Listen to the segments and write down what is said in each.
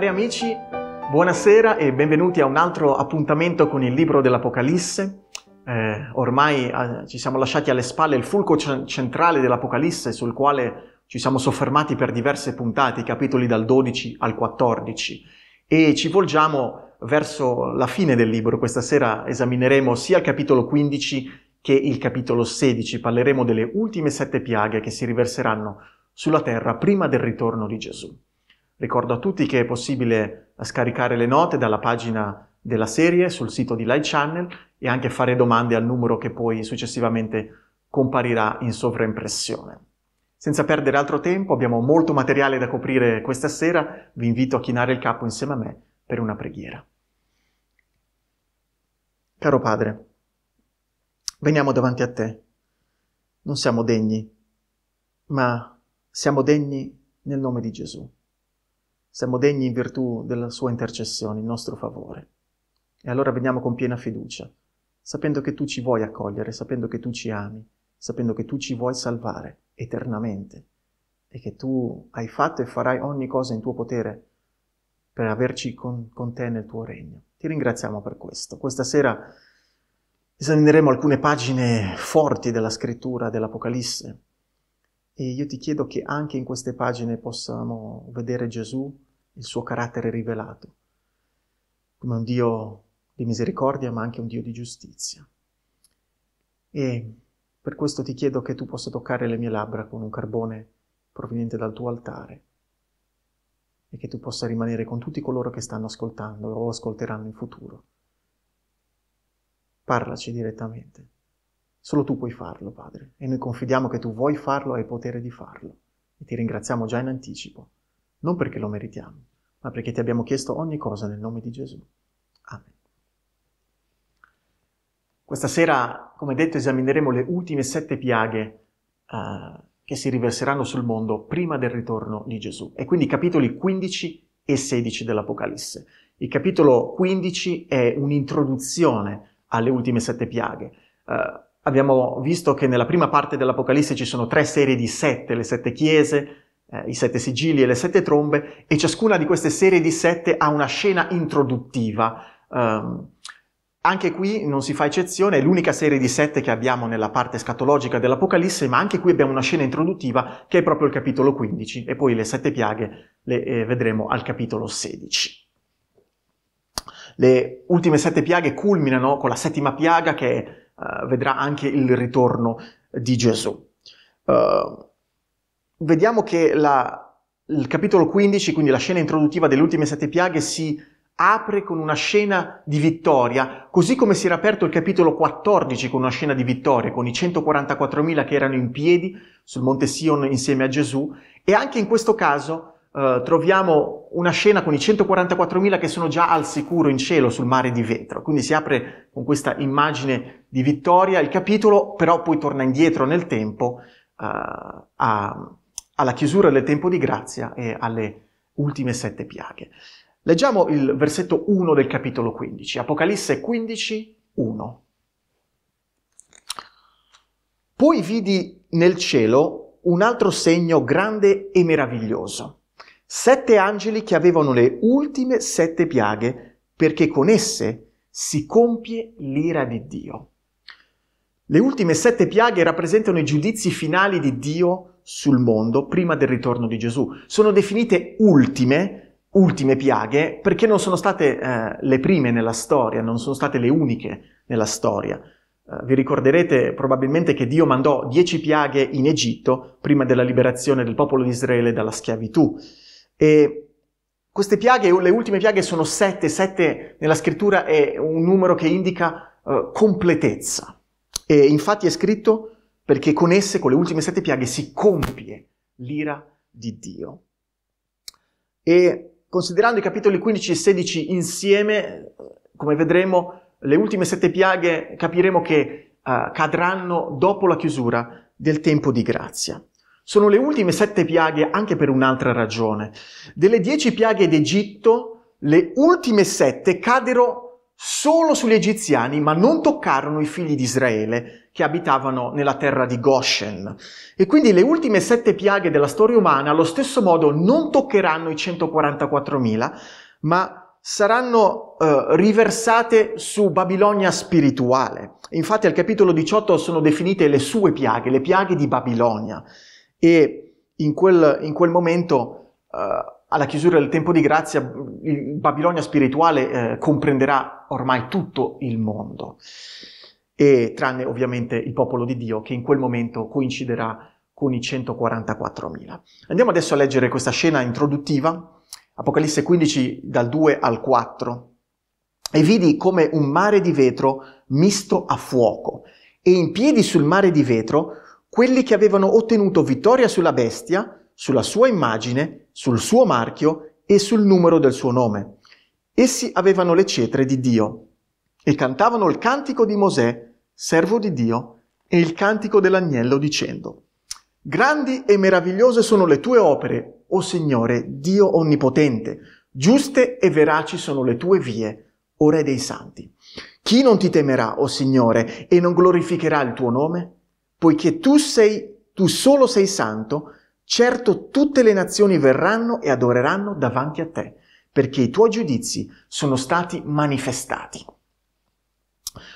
Cari amici, buonasera e benvenuti a un altro appuntamento con il libro dell'Apocalisse. Eh, ormai eh, ci siamo lasciati alle spalle il fulcro centrale dell'Apocalisse sul quale ci siamo soffermati per diverse puntate, i capitoli dal 12 al 14 e ci volgiamo verso la fine del libro. Questa sera esamineremo sia il capitolo 15 che il capitolo 16, parleremo delle ultime sette piaghe che si riverseranno sulla terra prima del ritorno di Gesù. Ricordo a tutti che è possibile scaricare le note dalla pagina della serie sul sito di Light Channel e anche fare domande al numero che poi successivamente comparirà in sovraimpressione. Senza perdere altro tempo, abbiamo molto materiale da coprire questa sera, vi invito a chinare il capo insieme a me per una preghiera. Caro Padre, veniamo davanti a te. Non siamo degni, ma siamo degni nel nome di Gesù. Siamo degni in virtù della sua intercessione, in nostro favore. E allora veniamo con piena fiducia, sapendo che tu ci vuoi accogliere, sapendo che tu ci ami, sapendo che tu ci vuoi salvare eternamente e che tu hai fatto e farai ogni cosa in tuo potere per averci con, con te nel tuo regno. Ti ringraziamo per questo. Questa sera esamineremo alcune pagine forti della scrittura dell'Apocalisse e io ti chiedo che anche in queste pagine possamo vedere Gesù, il suo carattere rivelato, come un Dio di misericordia ma anche un Dio di giustizia. E per questo ti chiedo che tu possa toccare le mie labbra con un carbone proveniente dal tuo altare e che tu possa rimanere con tutti coloro che stanno ascoltando o ascolteranno in futuro. Parlaci direttamente. Solo tu puoi farlo, Padre, e noi confidiamo che tu vuoi farlo e hai potere di farlo. E ti ringraziamo già in anticipo, non perché lo meritiamo, ma perché ti abbiamo chiesto ogni cosa nel nome di Gesù. Amen. Questa sera, come detto, esamineremo le ultime sette piaghe uh, che si riverseranno sul mondo prima del ritorno di Gesù. E quindi i capitoli 15 e 16 dell'Apocalisse. Il capitolo 15 è un'introduzione alle ultime sette piaghe. Uh, abbiamo visto che nella prima parte dell'Apocalisse ci sono tre serie di sette, le sette chiese, eh, i sette sigilli e le sette trombe, e ciascuna di queste serie di sette ha una scena introduttiva. Um, anche qui non si fa eccezione, è l'unica serie di sette che abbiamo nella parte scatologica dell'Apocalisse, ma anche qui abbiamo una scena introduttiva che è proprio il capitolo 15 e poi le sette piaghe le eh, vedremo al capitolo 16. Le ultime sette piaghe culminano con la settima piaga che è eh, vedrà anche il ritorno di Gesù. Uh, vediamo che la, il capitolo 15, quindi la scena introduttiva delle ultime sette piaghe, si apre con una scena di vittoria, così come si era aperto il capitolo 14 con una scena di vittoria, con i 144.000 che erano in piedi sul monte Sion insieme a Gesù, e anche in questo caso eh, troviamo una scena con i 144.000 che sono già al sicuro in cielo sul mare di vetro. Quindi si apre con questa immagine di vittoria il capitolo, però poi torna indietro nel tempo eh, a, alla chiusura del tempo di grazia e alle ultime sette piaghe. Leggiamo il versetto 1 del capitolo 15, Apocalisse 15, 1. Poi vidi nel cielo un altro segno grande e meraviglioso, sette angeli che avevano le ultime sette piaghe, perché con esse si compie l'ira di Dio. Le ultime sette piaghe rappresentano i giudizi finali di Dio sul mondo prima del ritorno di Gesù. Sono definite ultime, ultime piaghe, perché non sono state eh, le prime nella storia, non sono state le uniche nella storia. Eh, vi ricorderete probabilmente che Dio mandò dieci piaghe in Egitto prima della liberazione del popolo di Israele dalla schiavitù. E queste piaghe, le ultime piaghe sono sette, sette nella scrittura è un numero che indica uh, completezza. E infatti è scritto perché con esse, con le ultime sette piaghe, si compie l'ira di Dio. E considerando i capitoli 15 e 16 insieme, come vedremo, le ultime sette piaghe capiremo che uh, cadranno dopo la chiusura del tempo di grazia. Sono le ultime sette piaghe anche per un'altra ragione. Delle dieci piaghe d'Egitto, le ultime sette caddero solo sugli egiziani, ma non toccarono i figli di Israele che abitavano nella terra di Goshen. E quindi le ultime sette piaghe della storia umana allo stesso modo non toccheranno i 144.000, ma saranno eh, riversate su Babilonia spirituale. Infatti al capitolo 18 sono definite le sue piaghe, le piaghe di Babilonia e in quel, in quel momento, eh, alla chiusura del tempo di grazia, il Babilonia spirituale eh, comprenderà ormai tutto il mondo, e, tranne ovviamente il popolo di Dio che in quel momento coinciderà con i 144.000. Andiamo adesso a leggere questa scena introduttiva, Apocalisse 15 dal 2 al 4. E vidi come un mare di vetro misto a fuoco, e in piedi sul mare di vetro quelli che avevano ottenuto vittoria sulla bestia, sulla sua immagine, sul suo marchio e sul numero del suo nome. Essi avevano le cetre di Dio e cantavano il cantico di Mosè, servo di Dio, e il cantico dell'agnello dicendo, Grandi e meravigliose sono le tue opere, o Signore, Dio onnipotente, giuste e veraci sono le tue vie, o Re dei Santi. Chi non ti temerà, o Signore, e non glorificherà il tuo nome? Poiché tu sei, tu solo sei santo, certo tutte le nazioni verranno e adoreranno davanti a te, perché i tuoi giudizi sono stati manifestati.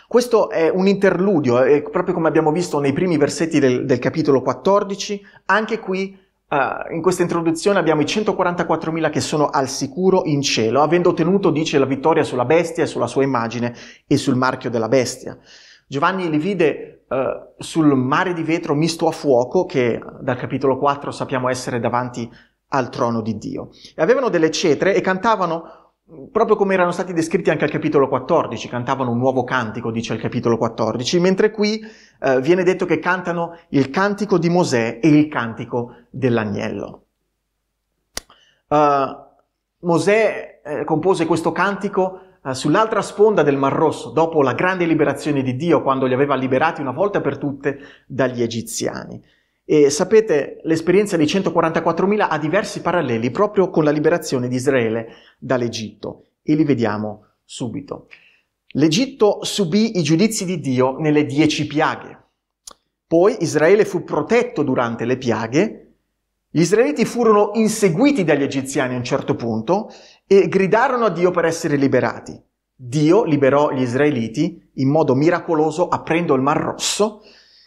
Questo è un interludio, eh, proprio come abbiamo visto nei primi versetti del, del capitolo 14, anche qui Uh, in questa introduzione abbiamo i 144.000 che sono al sicuro in cielo, avendo ottenuto, dice, la vittoria sulla bestia e sulla sua immagine e sul marchio della bestia. Giovanni li vide eh, sul mare di vetro misto a fuoco, che dal capitolo 4 sappiamo essere davanti al trono di Dio. E avevano delle cetre e cantavano mm, proprio come erano stati descritti anche al capitolo 14, cantavano un nuovo cantico, dice il capitolo 14, mentre qui eh, viene detto che cantano il cantico di Mosè e il cantico dell'agnello. Uh, Mosè eh, compose questo cantico eh, sull'altra sponda del Mar Rosso, dopo la grande liberazione di Dio, quando li aveva liberati una volta per tutte dagli egiziani. E sapete, l'esperienza dei 144.000 ha diversi paralleli proprio con la liberazione di Israele dall'Egitto, e li vediamo subito. L'Egitto subì i giudizi di Dio nelle dieci piaghe. Poi Israele fu protetto durante le piaghe, gli israeliti furono inseguiti dagli egiziani a un certo punto e gridarono a Dio per essere liberati. Dio liberò gli israeliti in modo miracoloso aprendo il Mar Rosso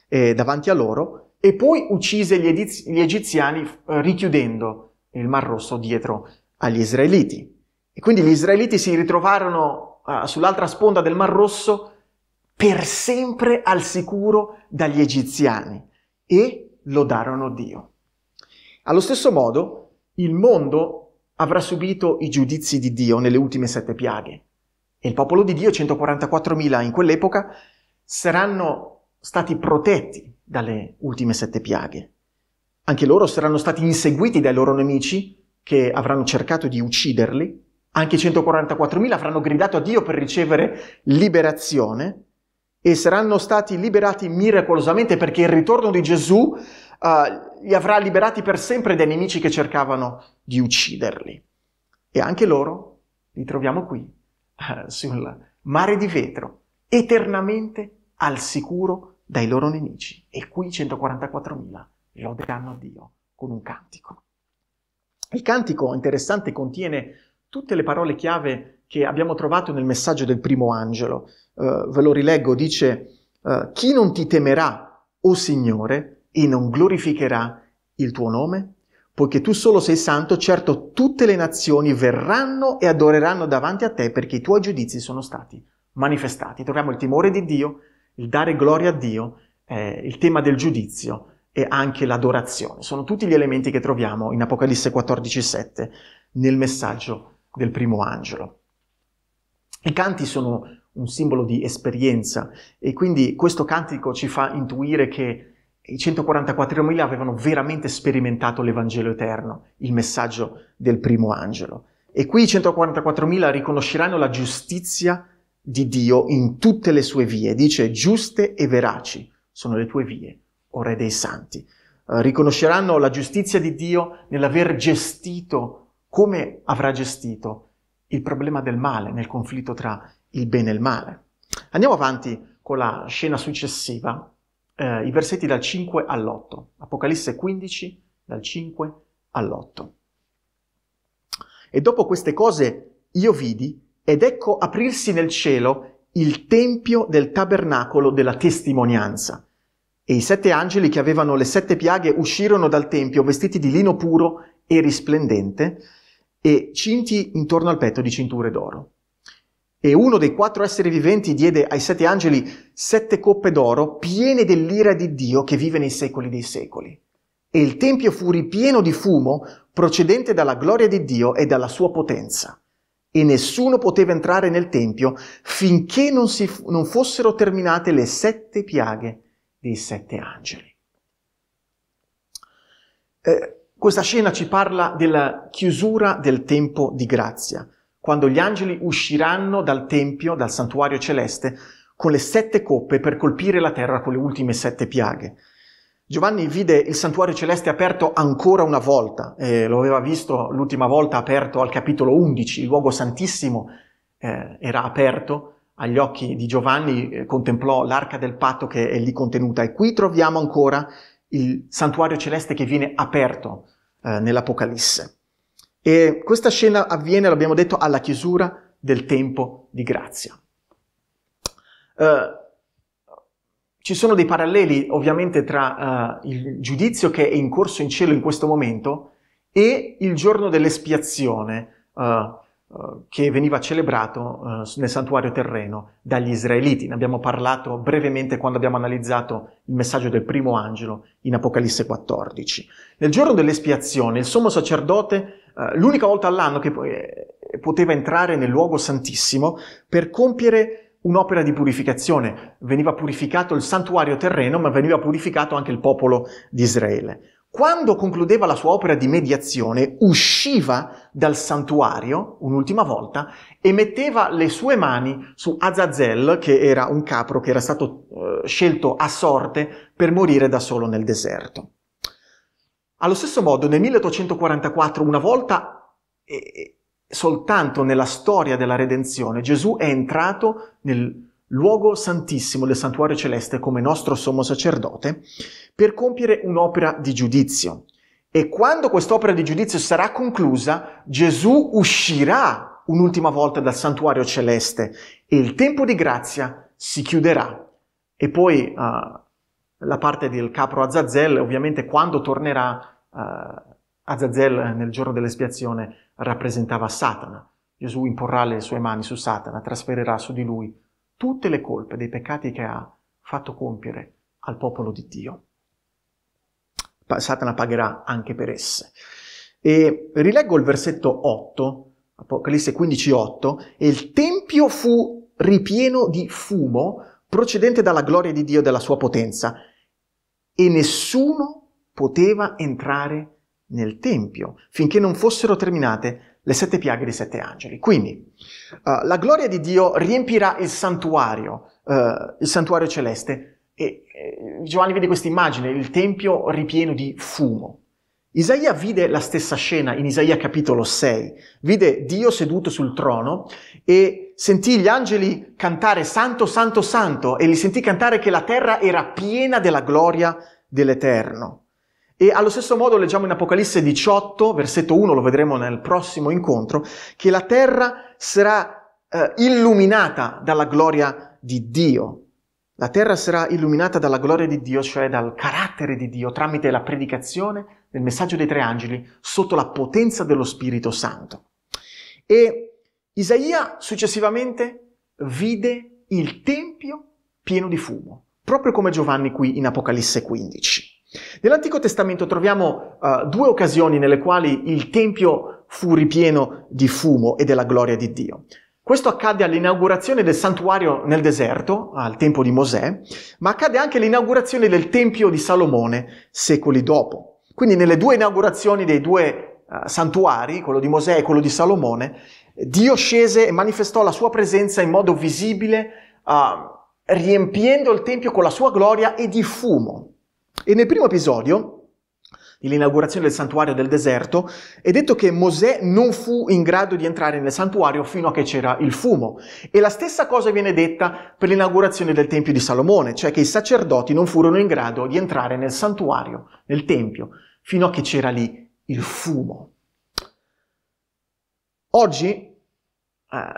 eh, davanti a loro e poi uccise gli, ediz- gli egiziani eh, richiudendo il Mar Rosso dietro agli israeliti. E quindi gli israeliti si ritrovarono eh, sull'altra sponda del Mar Rosso per sempre al sicuro dagli egiziani e lodarono Dio. Allo stesso modo, il mondo avrà subito i giudizi di Dio nelle ultime sette piaghe. E il popolo di Dio, 144.000 in quell'epoca, saranno stati protetti dalle ultime sette piaghe. Anche loro saranno stati inseguiti dai loro nemici che avranno cercato di ucciderli. Anche 144.000 avranno gridato a Dio per ricevere liberazione e saranno stati liberati miracolosamente perché il ritorno di Gesù uh, li avrà liberati per sempre dai nemici che cercavano di ucciderli. E anche loro li troviamo qui, uh, sul mare di vetro, eternamente al sicuro dai loro nemici. E qui 144.000 loderanno Dio con un cantico. Il cantico interessante contiene tutte le parole chiave che abbiamo trovato nel messaggio del primo angelo. Uh, ve lo rileggo, dice, uh, chi non ti temerà, o Signore, e non glorificherà il tuo nome? Poiché tu solo sei santo, certo tutte le nazioni verranno e adoreranno davanti a te perché i tuoi giudizi sono stati manifestati. Troviamo il timore di Dio, il dare gloria a Dio, eh, il tema del giudizio e anche l'adorazione. Sono tutti gli elementi che troviamo in Apocalisse 14.7 nel messaggio del primo angelo. I canti sono un simbolo di esperienza e quindi questo cantico ci fa intuire che i 144.000 avevano veramente sperimentato l'Evangelo eterno, il messaggio del primo angelo. E qui i 144.000 riconosceranno la giustizia di Dio in tutte le sue vie. Dice giuste e veraci sono le tue vie, o Re dei Santi. Uh, riconosceranno la giustizia di Dio nell'aver gestito, come avrà gestito, il problema del male, nel conflitto tra il bene e il male. Andiamo avanti con la scena successiva, eh, i versetti dal 5 all'8, Apocalisse 15 dal 5 all'8. E dopo queste cose io vidi ed ecco aprirsi nel cielo il tempio del tabernacolo della testimonianza. E i sette angeli che avevano le sette piaghe uscirono dal tempio vestiti di lino puro e risplendente e cinti intorno al petto di cinture d'oro e uno dei quattro esseri viventi diede ai sette angeli sette coppe d'oro piene dell'ira di Dio che vive nei secoli dei secoli. E il Tempio fu ripieno di fumo procedente dalla gloria di Dio e dalla sua potenza. E nessuno poteva entrare nel Tempio finché non, si, non fossero terminate le sette piaghe dei sette angeli. Eh, questa scena ci parla della chiusura del tempo di grazia quando gli angeli usciranno dal Tempio, dal santuario celeste, con le sette coppe per colpire la terra con le ultime sette piaghe. Giovanni vide il santuario celeste aperto ancora una volta, eh, lo aveva visto l'ultima volta aperto al capitolo 11, il luogo santissimo eh, era aperto agli occhi di Giovanni, eh, contemplò l'arca del patto che è lì contenuta e qui troviamo ancora il santuario celeste che viene aperto eh, nell'Apocalisse. E questa scena avviene, l'abbiamo detto, alla chiusura del tempo di grazia. Uh, ci sono dei paralleli ovviamente tra uh, il giudizio che è in corso in cielo in questo momento e il giorno dell'espiazione uh, che veniva celebrato nel santuario terreno dagli israeliti. Ne abbiamo parlato brevemente quando abbiamo analizzato il messaggio del primo angelo in Apocalisse 14. Nel giorno dell'espiazione il sommo sacerdote eh, l'unica volta all'anno che eh, poteva entrare nel luogo santissimo per compiere un'opera di purificazione. Veniva purificato il santuario terreno, ma veniva purificato anche il popolo di Israele. Quando concludeva la sua opera di mediazione, usciva dal santuario un'ultima volta e metteva le sue mani su Azazel, che era un capro che era stato eh, scelto a sorte per morire da solo nel deserto. Allo stesso modo nel 1844, una volta e eh, soltanto nella storia della redenzione, Gesù è entrato nel luogo santissimo del santuario celeste come nostro sommo sacerdote per compiere un'opera di giudizio. E quando quest'opera di giudizio sarà conclusa, Gesù uscirà un'ultima volta dal santuario celeste e il tempo di grazia si chiuderà. E poi uh, la parte del capro a Azazel, ovviamente quando tornerà, eh, Azazel eh, nel giorno dell'espiazione rappresentava Satana. Gesù imporrà le sue mani su Satana, trasferirà su di lui tutte le colpe dei peccati che ha fatto compiere al popolo di Dio. Satana pagherà anche per esse. E rileggo il versetto 8, Apocalisse 15, 8, e il Tempio fu ripieno di fumo procedente dalla gloria di Dio e dalla sua potenza, e nessuno poteva entrare nel Tempio finché non fossero terminate le sette piaghe dei sette angeli. Quindi uh, la gloria di Dio riempirà il santuario, uh, il santuario celeste. E, e eh, Giovanni vede questa immagine, il Tempio ripieno di fumo. Isaia vide la stessa scena in Isaia capitolo 6, vide Dio seduto sul trono e sentì gli angeli cantare Santo, Santo, Santo e li sentì cantare che la terra era piena della gloria dell'Eterno. E allo stesso modo leggiamo in Apocalisse 18, versetto 1, lo vedremo nel prossimo incontro, che la terra sarà eh, illuminata dalla gloria di Dio. La terra sarà illuminata dalla gloria di Dio, cioè dal carattere di Dio, tramite la predicazione del messaggio dei tre angeli, sotto la potenza dello Spirito Santo. E Isaia successivamente vide il Tempio pieno di fumo, proprio come Giovanni qui in Apocalisse 15. Nell'Antico Testamento troviamo uh, due occasioni nelle quali il Tempio fu ripieno di fumo e della gloria di Dio. Questo accadde all'inaugurazione del santuario nel deserto, al tempo di Mosè, ma accadde anche all'inaugurazione del Tempio di Salomone secoli dopo. Quindi nelle due inaugurazioni dei due uh, santuari, quello di Mosè e quello di Salomone, Dio scese e manifestò la sua presenza in modo visibile, uh, riempiendo il Tempio con la sua gloria e di fumo. E nel primo episodio, nell'inaugurazione del santuario del deserto, è detto che Mosè non fu in grado di entrare nel santuario fino a che c'era il fumo. E la stessa cosa viene detta per l'inaugurazione del Tempio di Salomone, cioè che i sacerdoti non furono in grado di entrare nel santuario, nel Tempio, fino a che c'era lì il fumo. Oggi eh,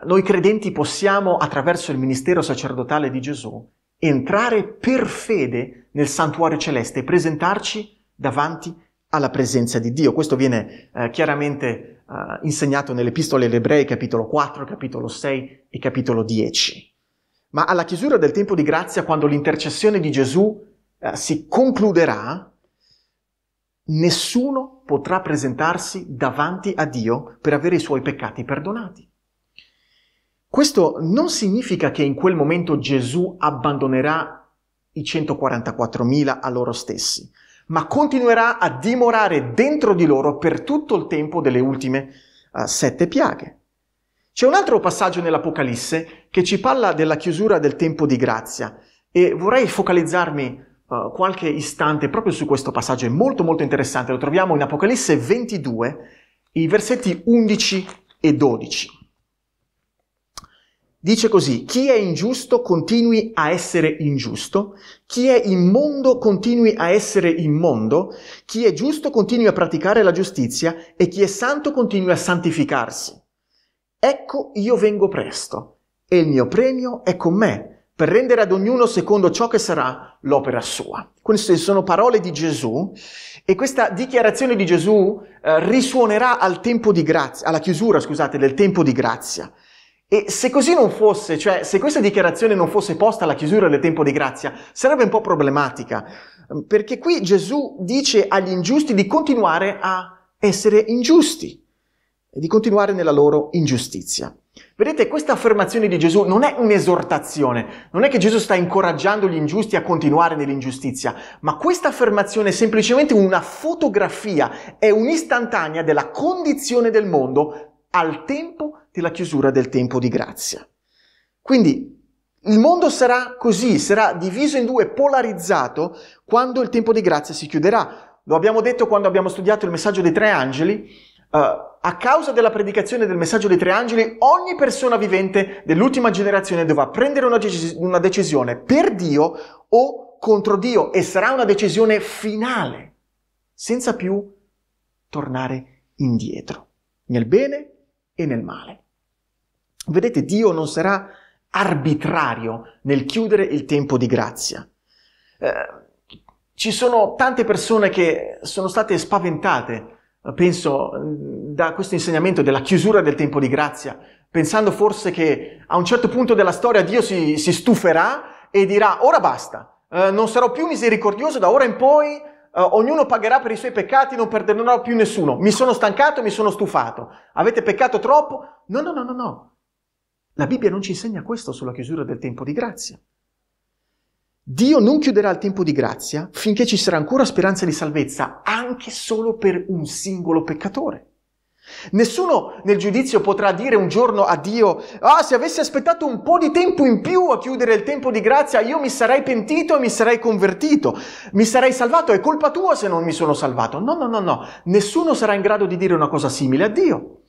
noi credenti possiamo, attraverso il ministero sacerdotale di Gesù, entrare per fede nel santuario celeste e presentarci davanti alla presenza di Dio. Questo viene eh, chiaramente eh, insegnato nelle epistole agli ebrei, capitolo 4, capitolo 6 e capitolo 10. Ma alla chiusura del tempo di grazia, quando l'intercessione di Gesù eh, si concluderà, nessuno potrà presentarsi davanti a Dio per avere i suoi peccati perdonati. Questo non significa che in quel momento Gesù abbandonerà i 144.000 a loro stessi, ma continuerà a dimorare dentro di loro per tutto il tempo delle ultime uh, sette piaghe. C'è un altro passaggio nell'Apocalisse che ci parla della chiusura del tempo di grazia e vorrei focalizzarmi uh, qualche istante proprio su questo passaggio, è molto molto interessante, lo troviamo in Apocalisse 22, i versetti 11 e 12. Dice così, chi è ingiusto continui a essere ingiusto, chi è immondo continui a essere immondo, chi è giusto continui a praticare la giustizia e chi è santo continui a santificarsi. Ecco io vengo presto e il mio premio è con me per rendere ad ognuno secondo ciò che sarà l'opera sua. Queste sono parole di Gesù e questa dichiarazione di Gesù eh, risuonerà al tempo di grazia, alla chiusura, scusate, del tempo di grazia. E se così non fosse, cioè se questa dichiarazione non fosse posta alla chiusura del tempo di grazia, sarebbe un po' problematica, ehm, perché qui Gesù dice agli ingiusti di continuare a essere ingiusti e di continuare nella loro ingiustizia. Vedete, questa affermazione di Gesù non è un'esortazione, non è che Gesù sta incoraggiando gli ingiusti a continuare nell'ingiustizia, ma questa affermazione è semplicemente una fotografia, è un'istantanea della condizione del mondo al tempo di della chiusura del tempo di grazia. Quindi il mondo sarà così, sarà diviso in due, polarizzato, quando il tempo di grazia si chiuderà. Lo abbiamo detto quando abbiamo studiato il messaggio dei tre angeli. Uh, a causa della predicazione del messaggio dei tre angeli, ogni persona vivente dell'ultima generazione dovrà prendere una, decis- una decisione per Dio o contro Dio e sarà una decisione finale, senza più tornare indietro, nel bene e nel male. Vedete, Dio non sarà arbitrario nel chiudere il tempo di grazia. Eh, ci sono tante persone che sono state spaventate, penso, da questo insegnamento della chiusura del tempo di grazia, pensando forse che a un certo punto della storia Dio si, si stuferà e dirà ora basta, eh, non sarò più misericordioso da ora in poi, Uh, ognuno pagherà per i suoi peccati, non perderò più nessuno. Mi sono stancato, mi sono stufato. Avete peccato troppo? No, no, no, no, no. La Bibbia non ci insegna questo sulla chiusura del tempo di grazia. Dio non chiuderà il tempo di grazia finché ci sarà ancora speranza di salvezza, anche solo per un singolo peccatore. Nessuno nel giudizio potrà dire un giorno a Dio, ah, se avessi aspettato un po' di tempo in più a chiudere il tempo di grazia, io mi sarei pentito e mi sarei convertito, mi sarei salvato, è colpa tua se non mi sono salvato. No, no, no, no, nessuno sarà in grado di dire una cosa simile a Dio.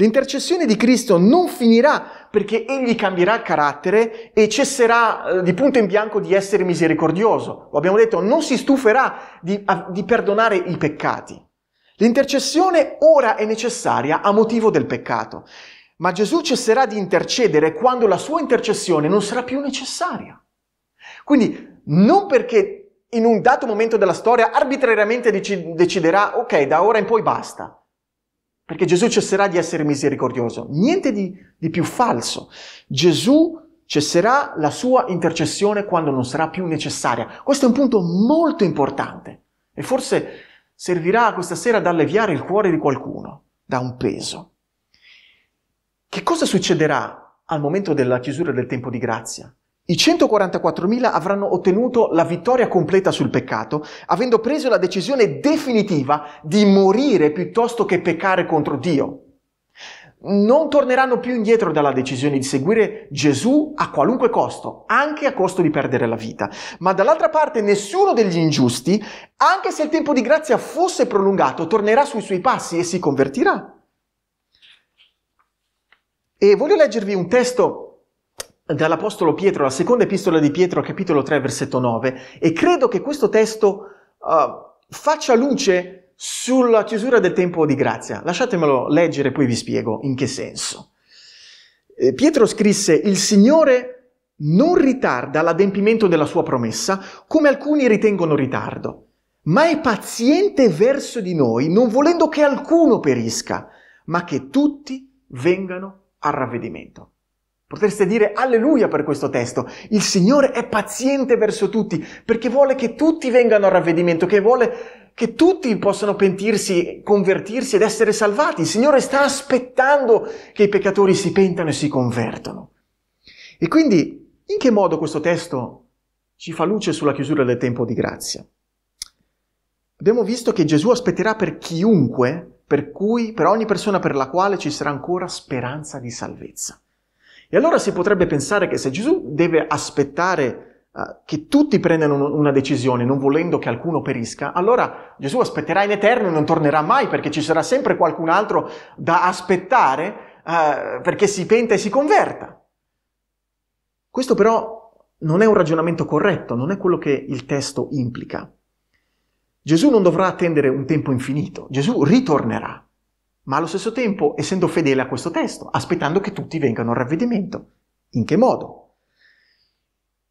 L'intercessione di Cristo non finirà perché egli cambierà carattere e cesserà eh, di punto in bianco di essere misericordioso. Lo abbiamo detto, non si stuferà di, di perdonare i peccati. L'intercessione ora è necessaria a motivo del peccato, ma Gesù cesserà di intercedere quando la sua intercessione non sarà più necessaria. Quindi non perché in un dato momento della storia arbitrariamente deciderà ok, da ora in poi basta, perché Gesù cesserà di essere misericordioso. Niente di, di, più falso. Gesù cesserà la sua intercessione quando non sarà più necessaria. Questo è un punto molto importante e forse servirà questa sera ad alleviare il cuore di qualcuno da un peso. Che cosa succederà al momento della chiusura del tempo di grazia? I 144.000 avranno ottenuto la vittoria completa sul peccato, avendo preso la decisione definitiva di morire piuttosto che peccare contro Dio. Non torneranno più indietro dalla decisione di seguire Gesù a qualunque costo, anche a costo di perdere la vita. Ma dall'altra parte nessuno degli ingiusti, anche se il tempo di grazia fosse prolungato, tornerà sui suoi passi e si convertirà. E voglio leggervi un testo dall'Apostolo Pietro, la seconda epistola di Pietro, capitolo 3, versetto 9, e credo che questo testo uh, faccia luce sulla chiusura del tempo di grazia. Lasciatemelo leggere, poi vi spiego in che senso. Eh, Pietro scrisse, il Signore non ritarda l'adempimento della sua promessa, come alcuni ritengono ritardo, ma è paziente verso di noi, non volendo che alcuno perisca, ma che tutti vengano al ravvedimento. Potreste dire alleluia per questo testo. Il Signore è paziente verso tutti perché vuole che tutti vengano al ravvedimento, che vuole che tutti possano pentirsi, convertirsi ed essere salvati. Il Signore sta aspettando che i peccatori si pentano e si convertano. E quindi, in che modo questo testo ci fa luce sulla chiusura del tempo di grazia? Abbiamo visto che Gesù aspetterà per chiunque, per cui, per ogni persona per la quale ci sarà ancora speranza di salvezza. E allora si potrebbe pensare che se Gesù deve aspettare uh, che tutti prendano una decisione, non volendo che alcuno perisca, allora Gesù aspetterà in eterno e non tornerà mai perché ci sarà sempre qualcun altro da aspettare uh, perché si penta e si converta. Questo però non è un ragionamento corretto, non è quello che il testo implica. Gesù non dovrà attendere un tempo infinito, Gesù ritornerà ma allo stesso tempo essendo fedele a questo testo, aspettando che tutti vengano al ravvedimento. In che modo?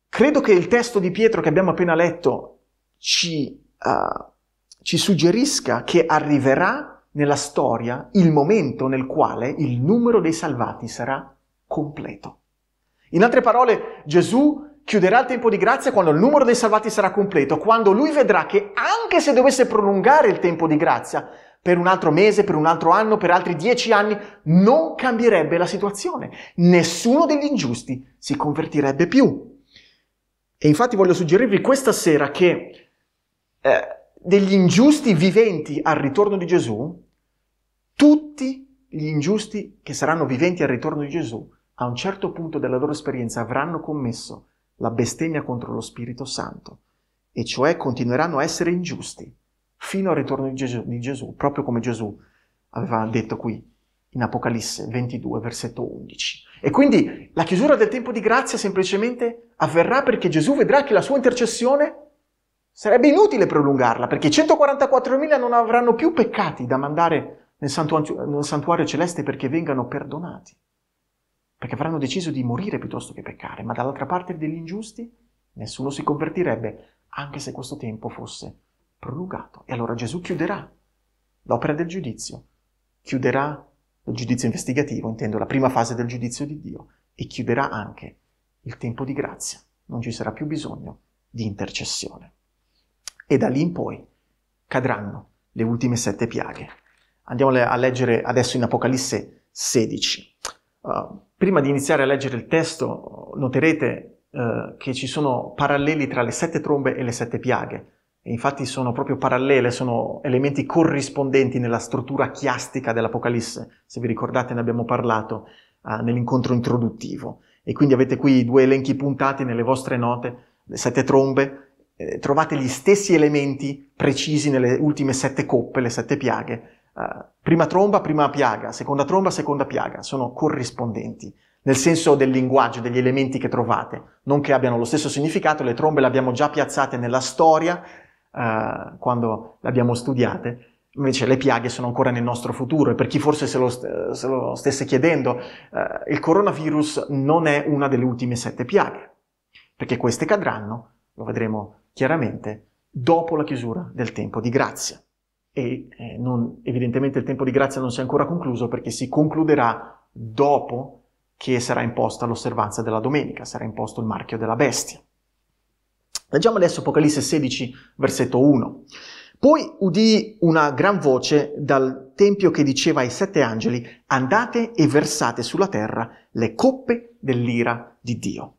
Credo che il testo di Pietro che abbiamo appena letto ci, uh, ci suggerisca che arriverà nella storia il momento nel quale il numero dei salvati sarà completo. In altre parole, Gesù chiuderà il tempo di grazia quando il numero dei salvati sarà completo, quando lui vedrà che anche se dovesse prolungare il tempo di grazia, per un altro mese, per un altro anno, per altri dieci anni, non cambierebbe la situazione. Nessuno degli ingiusti si convertirebbe più. E infatti voglio suggerirvi questa sera che eh, degli ingiusti viventi al ritorno di Gesù, tutti gli ingiusti che saranno viventi al ritorno di Gesù, a un certo punto della loro esperienza avranno commesso la bestemmia contro lo Spirito Santo, e cioè continueranno a essere ingiusti fino al ritorno di Gesù, di Gesù, proprio come Gesù aveva detto qui in Apocalisse 22, versetto 11. E quindi la chiusura del tempo di grazia semplicemente avverrà perché Gesù vedrà che la sua intercessione sarebbe inutile prolungarla, perché 144.000 non avranno più peccati da mandare nel santuario, nel santuario celeste perché vengano perdonati, perché avranno deciso di morire piuttosto che peccare, ma dall'altra parte degli ingiusti nessuno si convertirebbe, anche se questo tempo fosse prolungato. E allora Gesù chiuderà l'opera del giudizio, chiuderà il giudizio investigativo, intendo la prima fase del giudizio di Dio, e chiuderà anche il tempo di grazia. Non ci sarà più bisogno di intercessione. E da lì in poi cadranno le ultime sette piaghe. Andiamo a leggere adesso in Apocalisse 16. Uh, prima di iniziare a leggere il testo, uh, noterete uh, che ci sono paralleli tra le sette trombe e le sette piaghe infatti sono proprio parallele, sono elementi corrispondenti nella struttura chiastica dell'Apocalisse, se vi ricordate ne abbiamo parlato uh, nell'incontro introduttivo. E quindi avete qui due elenchi puntati nelle vostre note, le sette trombe, eh, trovate gli stessi elementi precisi nelle ultime sette coppe, le sette piaghe. Uh, prima tromba, prima piaga, seconda tromba, seconda piaga, sono corrispondenti nel senso del linguaggio, degli elementi che trovate, non che abbiano lo stesso significato, le trombe le abbiamo già piazzate nella storia eh, quando le abbiamo studiate. Invece le piaghe sono ancora nel nostro futuro e per chi forse se lo, st- se lo stesse chiedendo, eh, il coronavirus non è una delle ultime sette piaghe, perché queste cadranno, lo vedremo chiaramente, dopo la chiusura del tempo di grazia. E eh, non, evidentemente il tempo di grazia non si è ancora concluso perché si concluderà dopo che sarà imposta l'osservanza della domenica, sarà imposto il marchio della bestia. Leggiamo adesso Apocalisse 16, versetto 1. Poi udii una gran voce dal tempio che diceva ai sette angeli, andate e versate sulla terra le coppe dell'ira di Dio.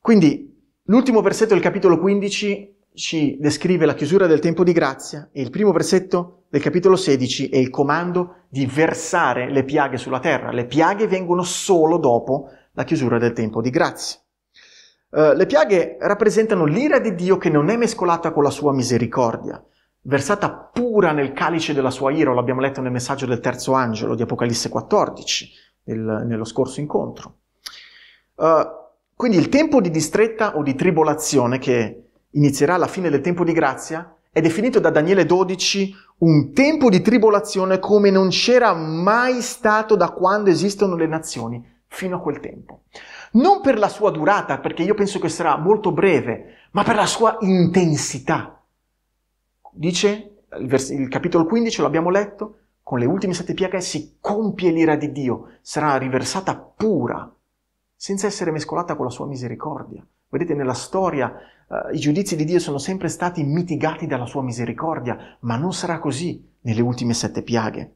Quindi l'ultimo versetto del capitolo 15 ci descrive la chiusura del tempo di grazia e il primo versetto del capitolo 16 è il comando di versare le piaghe sulla terra. Le piaghe vengono solo dopo la chiusura del tempo di grazia. Eh, le piaghe rappresentano l'ira di Dio che non è mescolata con la sua misericordia, versata pura nel calice della sua ira, l'abbiamo letto nel messaggio del terzo angelo di Apocalisse 14, nel, nello scorso incontro. Uh, quindi il tempo di distretta o di tribolazione che inizierà alla fine del tempo di grazia è definito da Daniele 12 un tempo di tribolazione come non c'era mai stato da quando esistono le nazioni fino a quel tempo non per la sua durata, perché io penso che sarà molto breve, ma per la sua intensità. Dice il, vers- il capitolo 15, lo abbiamo letto, con le ultime sette piaghe si compie l'ira di Dio, sarà riversata pura, senza essere mescolata con la sua misericordia. Vedete, nella storia eh, i giudizi di Dio sono sempre stati mitigati dalla sua misericordia, ma non sarà così nelle ultime sette piaghe.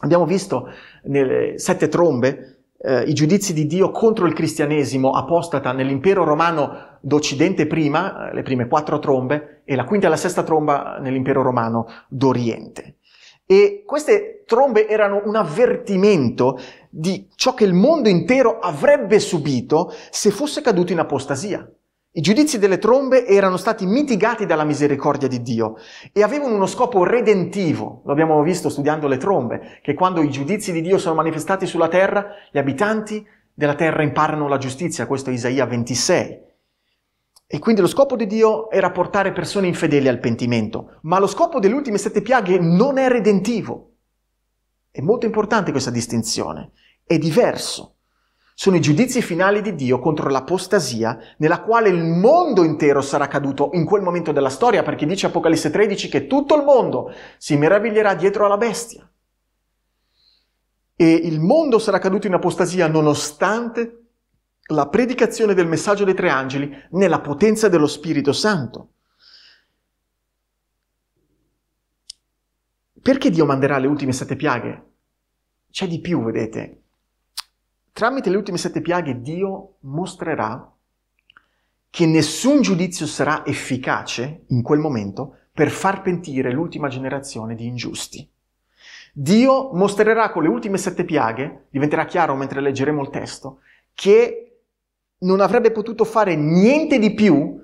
Abbiamo visto nelle sette trombe eh, i giudizi di Dio contro il cristianesimo apostata nell'impero romano d'Occidente prima, eh, le prime quattro trombe, e la quinta e la sesta tromba nell'impero romano d'Oriente. E queste trombe erano un avvertimento di ciò che il mondo intero avrebbe subito se fosse caduto in apostasia, i giudizi delle trombe erano stati mitigati dalla misericordia di Dio e avevano uno scopo redentivo. Lo abbiamo visto studiando le trombe, che quando i giudizi di Dio sono manifestati sulla terra, gli abitanti della terra imparano la giustizia, questo è Isaia 26. E quindi lo scopo di Dio era portare persone infedeli al pentimento, ma lo scopo delle ultime sette piaghe non è redentivo. È molto importante questa distinzione, è diverso sono i giudizi finali di Dio contro l'apostasia nella quale il mondo intero sarà caduto in quel momento della storia, perché dice Apocalisse 13 che tutto il mondo si meraviglierà dietro alla bestia. E il mondo sarà caduto in apostasia nonostante la predicazione del messaggio dei tre angeli nella potenza dello Spirito Santo. Perché Dio manderà le ultime sette piaghe? C'è di più, vedete tramite le ultime sette piaghe Dio mostrerà che nessun giudizio sarà efficace in quel momento per far pentire l'ultima generazione di ingiusti. Dio mostrerà con le ultime sette piaghe, diventerà chiaro mentre leggeremo il testo, che non avrebbe potuto fare niente di più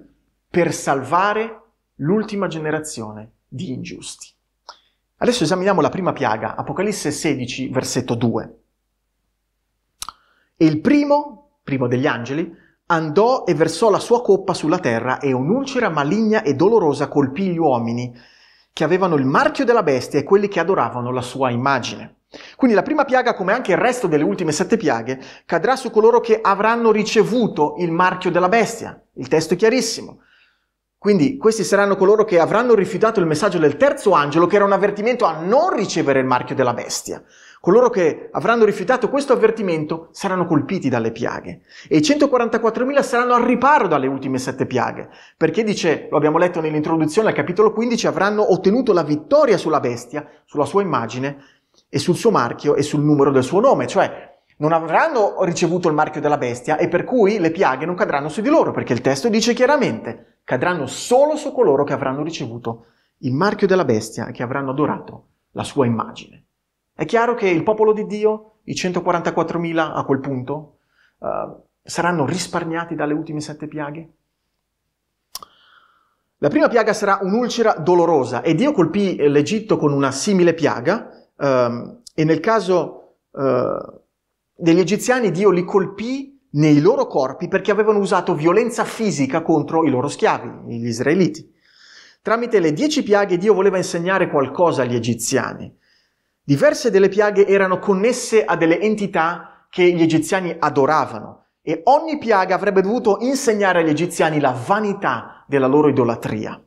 per salvare l'ultima generazione di ingiusti. Adesso esaminiamo la prima piaga, Apocalisse 16, versetto 2. E il primo, primo degli angeli, andò e versò la sua coppa sulla terra e un'ulcera maligna e dolorosa colpì gli uomini che avevano il marchio della bestia e quelli che adoravano la sua immagine. Quindi la prima piaga, come anche il resto delle ultime sette piaghe, cadrà su coloro che avranno ricevuto il marchio della bestia. Il testo è chiarissimo. Quindi questi saranno coloro che avranno rifiutato il messaggio del terzo angelo, che era un avvertimento a non ricevere il marchio della bestia. Coloro che avranno rifiutato questo avvertimento saranno colpiti dalle piaghe e i 144.000 saranno al riparo dalle ultime sette piaghe, perché dice, lo abbiamo letto nell'introduzione al capitolo 15, avranno ottenuto la vittoria sulla bestia, sulla sua immagine e sul suo marchio e sul numero del suo nome, cioè non avranno ricevuto il marchio della bestia e per cui le piaghe non cadranno su di loro, perché il testo dice chiaramente, cadranno solo su coloro che avranno ricevuto il marchio della bestia e che avranno adorato la sua immagine. È chiaro che il popolo di Dio, i 144.000 a quel punto, eh, saranno risparmiati dalle ultime sette piaghe? La prima piaga sarà un'ulcera dolorosa e Dio colpì l'Egitto con una simile piaga ehm, e nel caso eh, degli egiziani Dio li colpì nei loro corpi perché avevano usato violenza fisica contro i loro schiavi, gli israeliti. Tramite le dieci piaghe Dio voleva insegnare qualcosa agli egiziani, Diverse delle piaghe erano connesse a delle entità che gli egiziani adoravano e ogni piaga avrebbe dovuto insegnare agli egiziani la vanità della loro idolatria.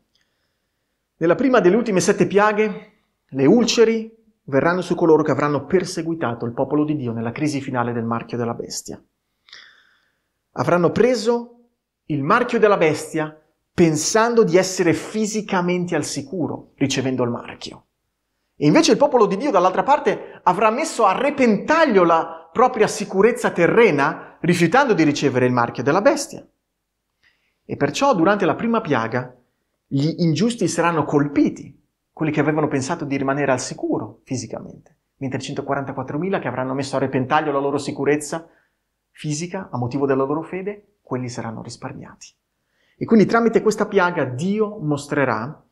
Nella prima delle ultime sette piaghe, le ulceri verranno su coloro che avranno perseguitato il popolo di Dio nella crisi finale del marchio della bestia. Avranno preso il marchio della bestia pensando di essere fisicamente al sicuro ricevendo il marchio. E invece il popolo di Dio, dall'altra parte, avrà messo a repentaglio la propria sicurezza terrena, rifiutando di ricevere il marchio della bestia. E perciò durante la prima piaga gli ingiusti saranno colpiti, quelli che avevano pensato di rimanere al sicuro fisicamente, mentre 144.000 che avranno messo a repentaglio la loro sicurezza fisica a motivo della loro fede, quelli saranno risparmiati. E quindi tramite questa piaga Dio mostrerà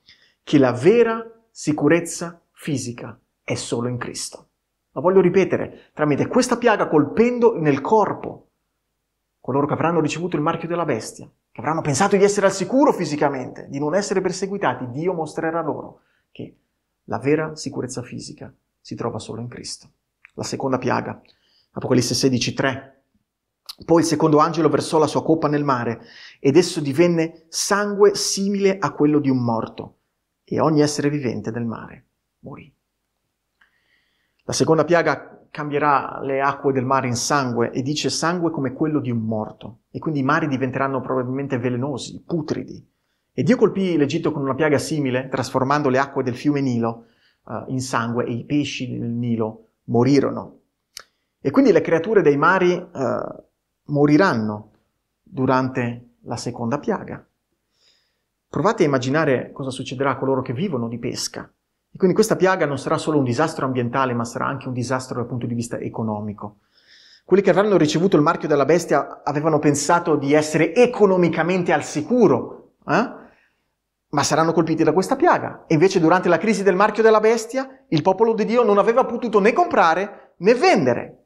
che la vera sicurezza fisica è solo in Cristo. La voglio ripetere, tramite questa piaga colpendo nel corpo coloro che avranno ricevuto il marchio della bestia, che avranno pensato di essere al sicuro fisicamente, di non essere perseguitati, Dio mostrerà loro che la vera sicurezza fisica si trova solo in Cristo. La seconda piaga, Apocalisse 16:3. Poi il secondo angelo versò la sua coppa nel mare ed esso divenne sangue simile a quello di un morto e ogni essere vivente del mare morì. La seconda piaga cambierà le acque del mare in sangue e dice sangue come quello di un morto. E quindi i mari diventeranno probabilmente velenosi, putridi. E Dio colpì l'Egitto con una piaga simile, trasformando le acque del fiume Nilo uh, in sangue e i pesci del Nilo morirono. E quindi le creature dei mari uh, moriranno durante la seconda piaga. Provate a immaginare cosa succederà a coloro che vivono di pesca, e quindi questa piaga non sarà solo un disastro ambientale, ma sarà anche un disastro dal punto di vista economico. Quelli che avranno ricevuto il marchio della bestia avevano pensato di essere economicamente al sicuro, eh? ma saranno colpiti da questa piaga. E invece durante la crisi del marchio della bestia il popolo di Dio non aveva potuto né comprare né vendere.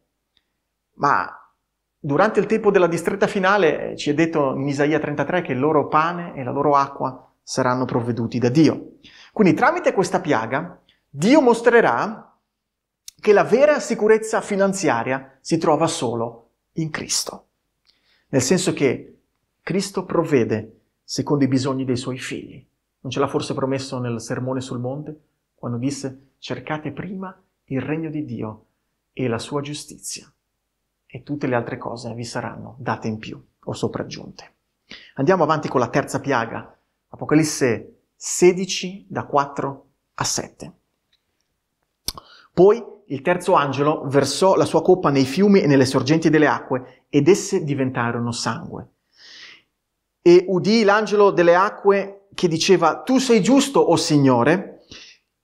Ma durante il tempo della distretta finale eh, ci è detto in Isaia 33 che il loro pane e la loro acqua saranno provveduti da Dio. Quindi tramite questa piaga Dio mostrerà che la vera sicurezza finanziaria si trova solo in Cristo, nel senso che Cristo provvede secondo i bisogni dei suoi figli. Non ce l'ha forse promesso nel sermone sul monte, quando disse cercate prima il regno di Dio e la sua giustizia, e tutte le altre cose vi saranno date in più o sopraggiunte. Andiamo avanti con la terza piaga, Apocalisse 16 da 4 a 7. Poi il terzo angelo versò la sua coppa nei fiumi e nelle sorgenti delle acque, ed esse diventarono sangue. E udì l'angelo delle acque che diceva, Tu sei giusto, o oh Signore,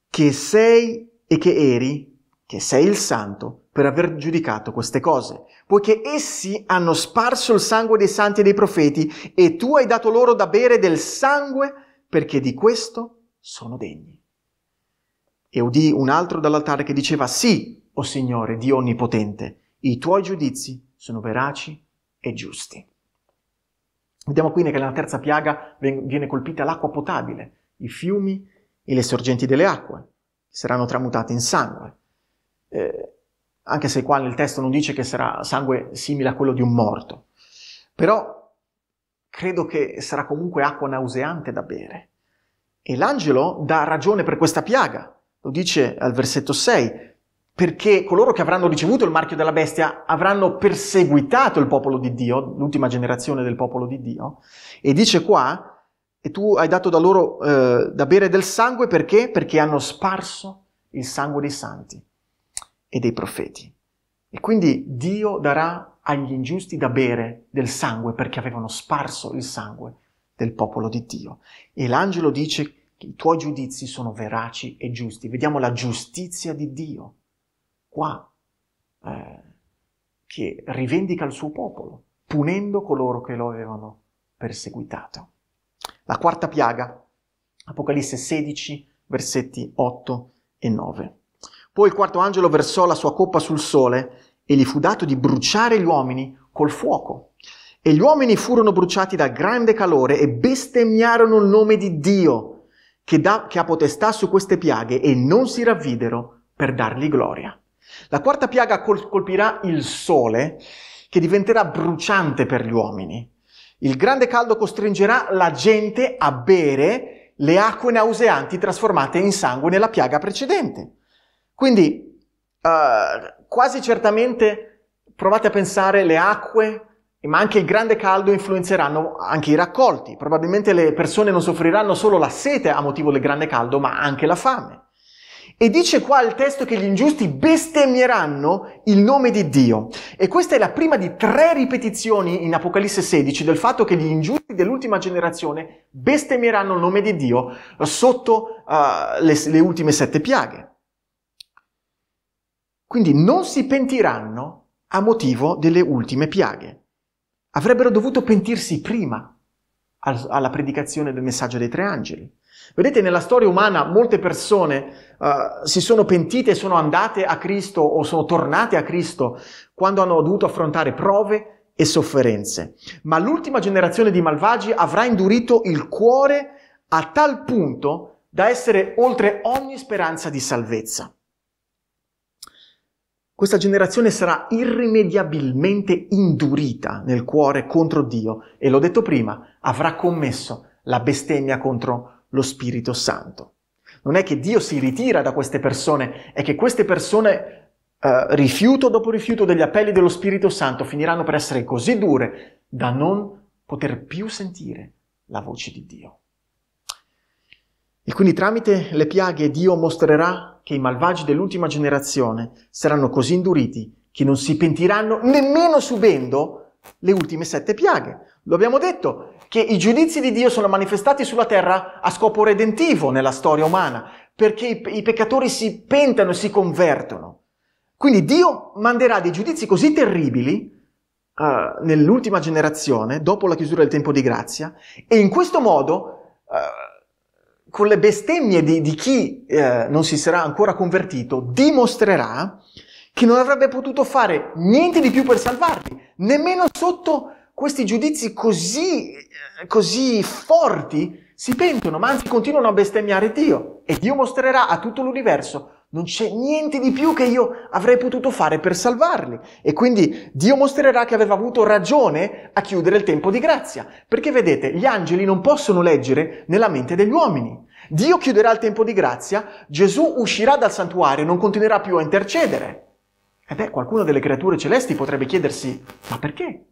che sei e che eri, che sei il santo, per aver giudicato queste cose, poiché essi hanno sparso il sangue dei santi e dei profeti, e tu hai dato loro da bere del sangue perché di questo sono degni. E udì un altro dall'altare che diceva, sì, o oh Signore, Dio Onnipotente, i tuoi giudizi sono veraci e giusti. Vediamo quindi che nella terza piaga viene colpita l'acqua potabile, i fiumi e le sorgenti delle acque, saranno tramutate in sangue. Eh, anche se qua nel testo non dice che sarà sangue simile a quello di un morto. Però credo che sarà comunque acqua nauseante da bere. E l'angelo dà ragione per questa piaga, lo dice al versetto 6, perché coloro che avranno ricevuto il marchio della bestia avranno perseguitato il popolo di Dio, l'ultima generazione del popolo di Dio, e dice qua, e tu hai dato da loro eh, da bere del sangue perché? Perché hanno sparso il sangue dei santi e dei profeti. E quindi Dio darà agli ingiusti da bere del sangue perché avevano sparso il sangue del popolo di Dio. E l'angelo dice che i tuoi giudizi sono veraci e giusti. Vediamo la giustizia di Dio qua, eh, che rivendica il suo popolo, punendo coloro che lo avevano perseguitato. La quarta piaga, Apocalisse 16, versetti 8 e 9. Poi il quarto angelo versò la sua coppa sul sole e gli fu dato di bruciare gli uomini col fuoco. E gli uomini furono bruciati da grande calore e bestemmiarono il nome di Dio che, da, che ha potestà su queste piaghe e non si ravvidero per dargli gloria. La quarta piaga col- colpirà il sole che diventerà bruciante per gli uomini. Il grande caldo costringerà la gente a bere le acque nauseanti trasformate in sangue nella piaga precedente. Quindi eh, quasi certamente provate a pensare le acque, ma anche il grande caldo influenzeranno anche i raccolti. Probabilmente le persone non soffriranno solo la sete a motivo del grande caldo, ma anche la fame. E dice qua il testo che gli ingiusti bestemmieranno il nome di Dio. E questa è la prima di tre ripetizioni in Apocalisse 16 del fatto che gli ingiusti dell'ultima generazione bestemmieranno il nome di Dio sotto uh, le, le ultime sette piaghe. Quindi non si pentiranno a motivo delle ultime piaghe. Avrebbero dovuto pentirsi prima alla predicazione del messaggio dei tre angeli. Vedete, nella storia umana molte persone uh, si sono pentite sono andate a Cristo o sono tornate a Cristo quando hanno dovuto affrontare prove e sofferenze. Ma l'ultima generazione di malvagi avrà indurito il cuore a tal punto da essere oltre ogni speranza di salvezza. Questa generazione sarà irrimediabilmente indurita nel cuore contro Dio e l'ho detto prima, avrà commesso la bestemmia contro lo Spirito Santo. Non è che Dio si ritira da queste persone, è che queste persone, eh, rifiuto dopo rifiuto degli appelli dello Spirito Santo, finiranno per essere così dure da non poter più sentire la voce di Dio. E quindi tramite le piaghe Dio mostrerà che i malvagi dell'ultima generazione saranno così induriti che non si pentiranno nemmeno subendo le ultime sette piaghe. Lo abbiamo detto, che i giudizi di Dio sono manifestati sulla terra a scopo redentivo nella storia umana, perché i, peccatori si pentano e si convertono. Quindi Dio manderà dei giudizi così terribili uh, nell'ultima generazione, dopo la chiusura del tempo di grazia, e in questo modo uh, con le bestemmie di, di chi eh, non si sarà ancora convertito, dimostrerà che non avrebbe potuto fare niente di più per salvarli, nemmeno sotto questi giudizi così, eh, così forti si pentono, ma anzi continuano a bestemmiare Dio. E Dio mostrerà a tutto l'universo, non c'è niente di più che io avrei potuto fare per salvarli. E quindi Dio mostrerà che aveva avuto ragione a chiudere il tempo di grazia. Perché vedete, gli angeli non possono leggere nella mente degli uomini. Dio chiuderà il tempo di grazia, Gesù uscirà dal santuario, non continuerà più a intercedere. E beh, qualcuno delle creature celesti potrebbe chiedersi, ma perché?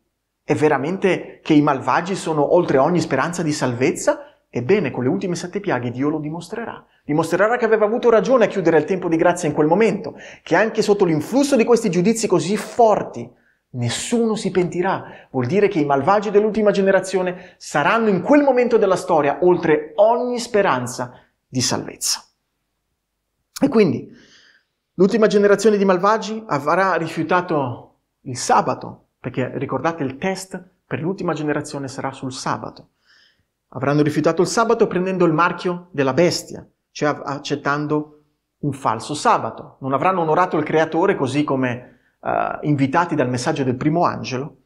È veramente che i malvagi sono oltre ogni speranza di salvezza? Ebbene, con le ultime sette piaghe Dio lo dimostrerà. Dimostrerà che aveva avuto ragione a chiudere il tempo di grazia in quel momento, che anche sotto l'influsso di questi giudizi così forti Nessuno si pentirà. Vuol dire che i malvagi dell'ultima generazione saranno in quel momento della storia oltre ogni speranza di salvezza. E quindi l'ultima generazione di malvagi avrà rifiutato il sabato, perché ricordate il test per l'ultima generazione sarà sul sabato. Avranno rifiutato il sabato prendendo il marchio della bestia, cioè accettando un falso sabato. Non avranno onorato il creatore così come eh, invitati dal messaggio del primo angelo,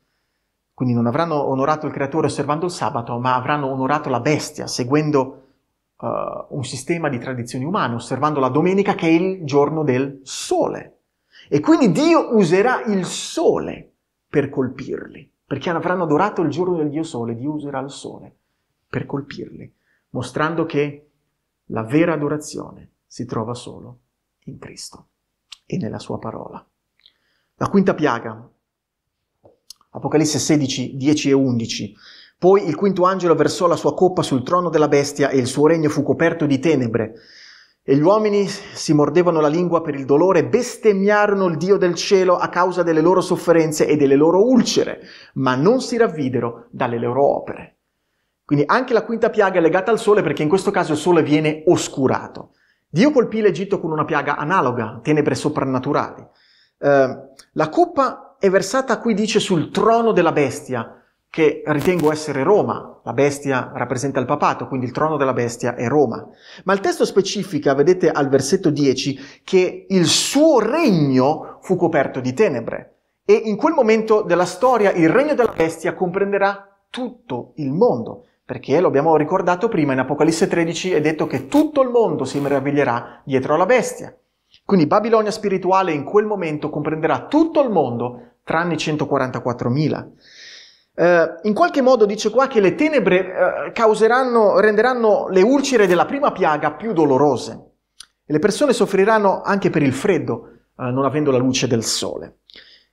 quindi non avranno onorato il creatore osservando il sabato, ma avranno onorato la bestia seguendo eh, un sistema di tradizioni umane, osservando la domenica che è il giorno del sole. E quindi Dio userà il sole per colpirli, perché avranno adorato il giorno del Dio sole, Dio userà il sole per colpirli, mostrando che la vera adorazione si trova solo in Cristo e nella sua parola. La quinta piaga, Apocalisse 16, 10 e 11. Poi il quinto angelo versò la sua coppa sul trono della bestia e il suo regno fu coperto di tenebre. E gli uomini si mordevano la lingua per il dolore, bestemmiarono il Dio del cielo a causa delle loro sofferenze e delle loro ulcere, ma non si ravvidero dalle loro opere. Quindi anche la quinta piaga è legata al sole perché in questo caso il sole viene oscurato. Dio colpì l'Egitto con una piaga analoga, tenebre soprannaturali. Eh, la coppa è versata qui, dice, sul trono della bestia, che ritengo essere Roma. La bestia rappresenta il papato, quindi il trono della bestia è Roma. Ma il testo specifica, vedete al versetto 10, che il suo regno fu coperto di tenebre. E in quel momento della storia il regno della bestia comprenderà tutto il mondo, perché lo abbiamo ricordato prima in Apocalisse 13 è detto che tutto il mondo si meraviglierà dietro alla bestia. Quindi Babilonia spirituale in quel momento comprenderà tutto il mondo tranne 144.000. Eh, in qualche modo dice qua che le tenebre eh, causeranno, renderanno le ulcere della prima piaga più dolorose e le persone soffriranno anche per il freddo, eh, non avendo la luce del sole.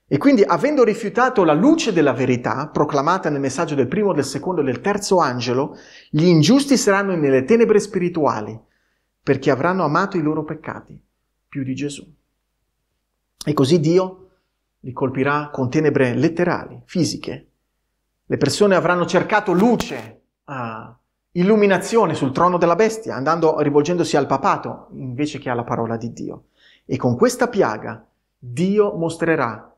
E quindi, avendo rifiutato la luce della verità, proclamata nel messaggio del primo, del secondo e del terzo angelo, gli ingiusti saranno nelle tenebre spirituali, perché avranno amato i loro peccati più di Gesù. E così Dio li colpirà con tenebre letterali, fisiche. Le persone avranno cercato luce, ah, illuminazione sul trono della bestia, andando, rivolgendosi al papato invece che alla parola di Dio. E con questa piaga Dio mostrerà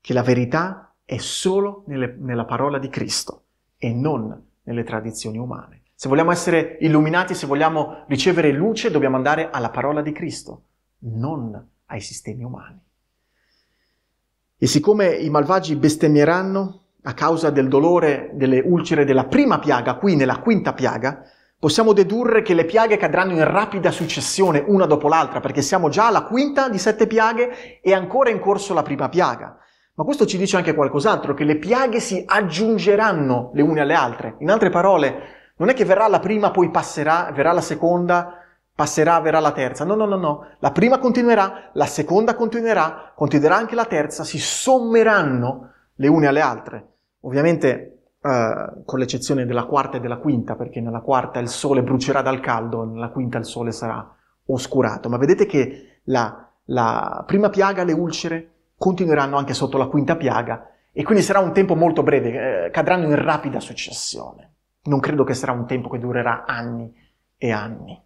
che la verità è solo nelle, nella parola di Cristo e non nelle tradizioni umane. Se vogliamo essere illuminati, se vogliamo ricevere luce, dobbiamo andare alla parola di Cristo, non ai sistemi umani. E siccome i malvagi bestemmieranno a causa del dolore delle ulcere della prima piaga, qui nella quinta piaga, possiamo dedurre che le piaghe cadranno in rapida successione una dopo l'altra, perché siamo già alla quinta di sette piaghe e ancora in corso la prima piaga. Ma questo ci dice anche qualcos'altro, che le piaghe si aggiungeranno le une alle altre. In altre parole, non è che verrà la prima, poi passerà, verrà la seconda, passerà, verrà la terza. No, no, no, no. La prima continuerà, la seconda continuerà, continuerà anche la terza, si sommeranno le une alle altre. Ovviamente eh, con l'eccezione della quarta e della quinta, perché nella quarta il sole brucerà dal caldo, nella quinta il sole sarà oscurato. Ma vedete che la, la prima piaga, le ulcere, continueranno anche sotto la quinta piaga e quindi sarà un tempo molto breve, eh, cadranno in rapida successione. Non credo che sarà un tempo che durerà anni e anni.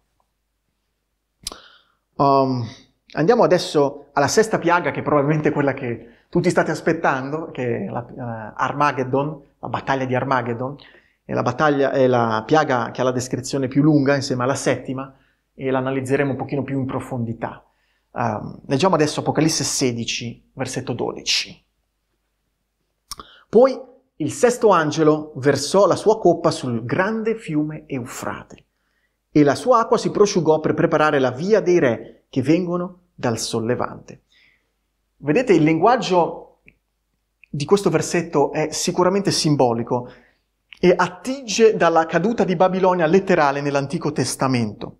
Um, andiamo adesso alla sesta piaga, che è probabilmente quella che tutti state aspettando, che è la, uh, Armageddon, la battaglia di Armageddon. È la, battaglia, è la piaga che ha la descrizione più lunga, insieme alla settima, e l'analizzeremo un pochino più in profondità. Um, leggiamo adesso Apocalisse 16, versetto 12. Poi il sesto angelo versò la sua coppa sul grande fiume Eufrate e la sua acqua si prosciugò per preparare la via dei re che vengono dal sollevante. Vedete, il linguaggio di questo versetto è sicuramente simbolico e attinge dalla caduta di Babilonia letterale nell'Antico Testamento,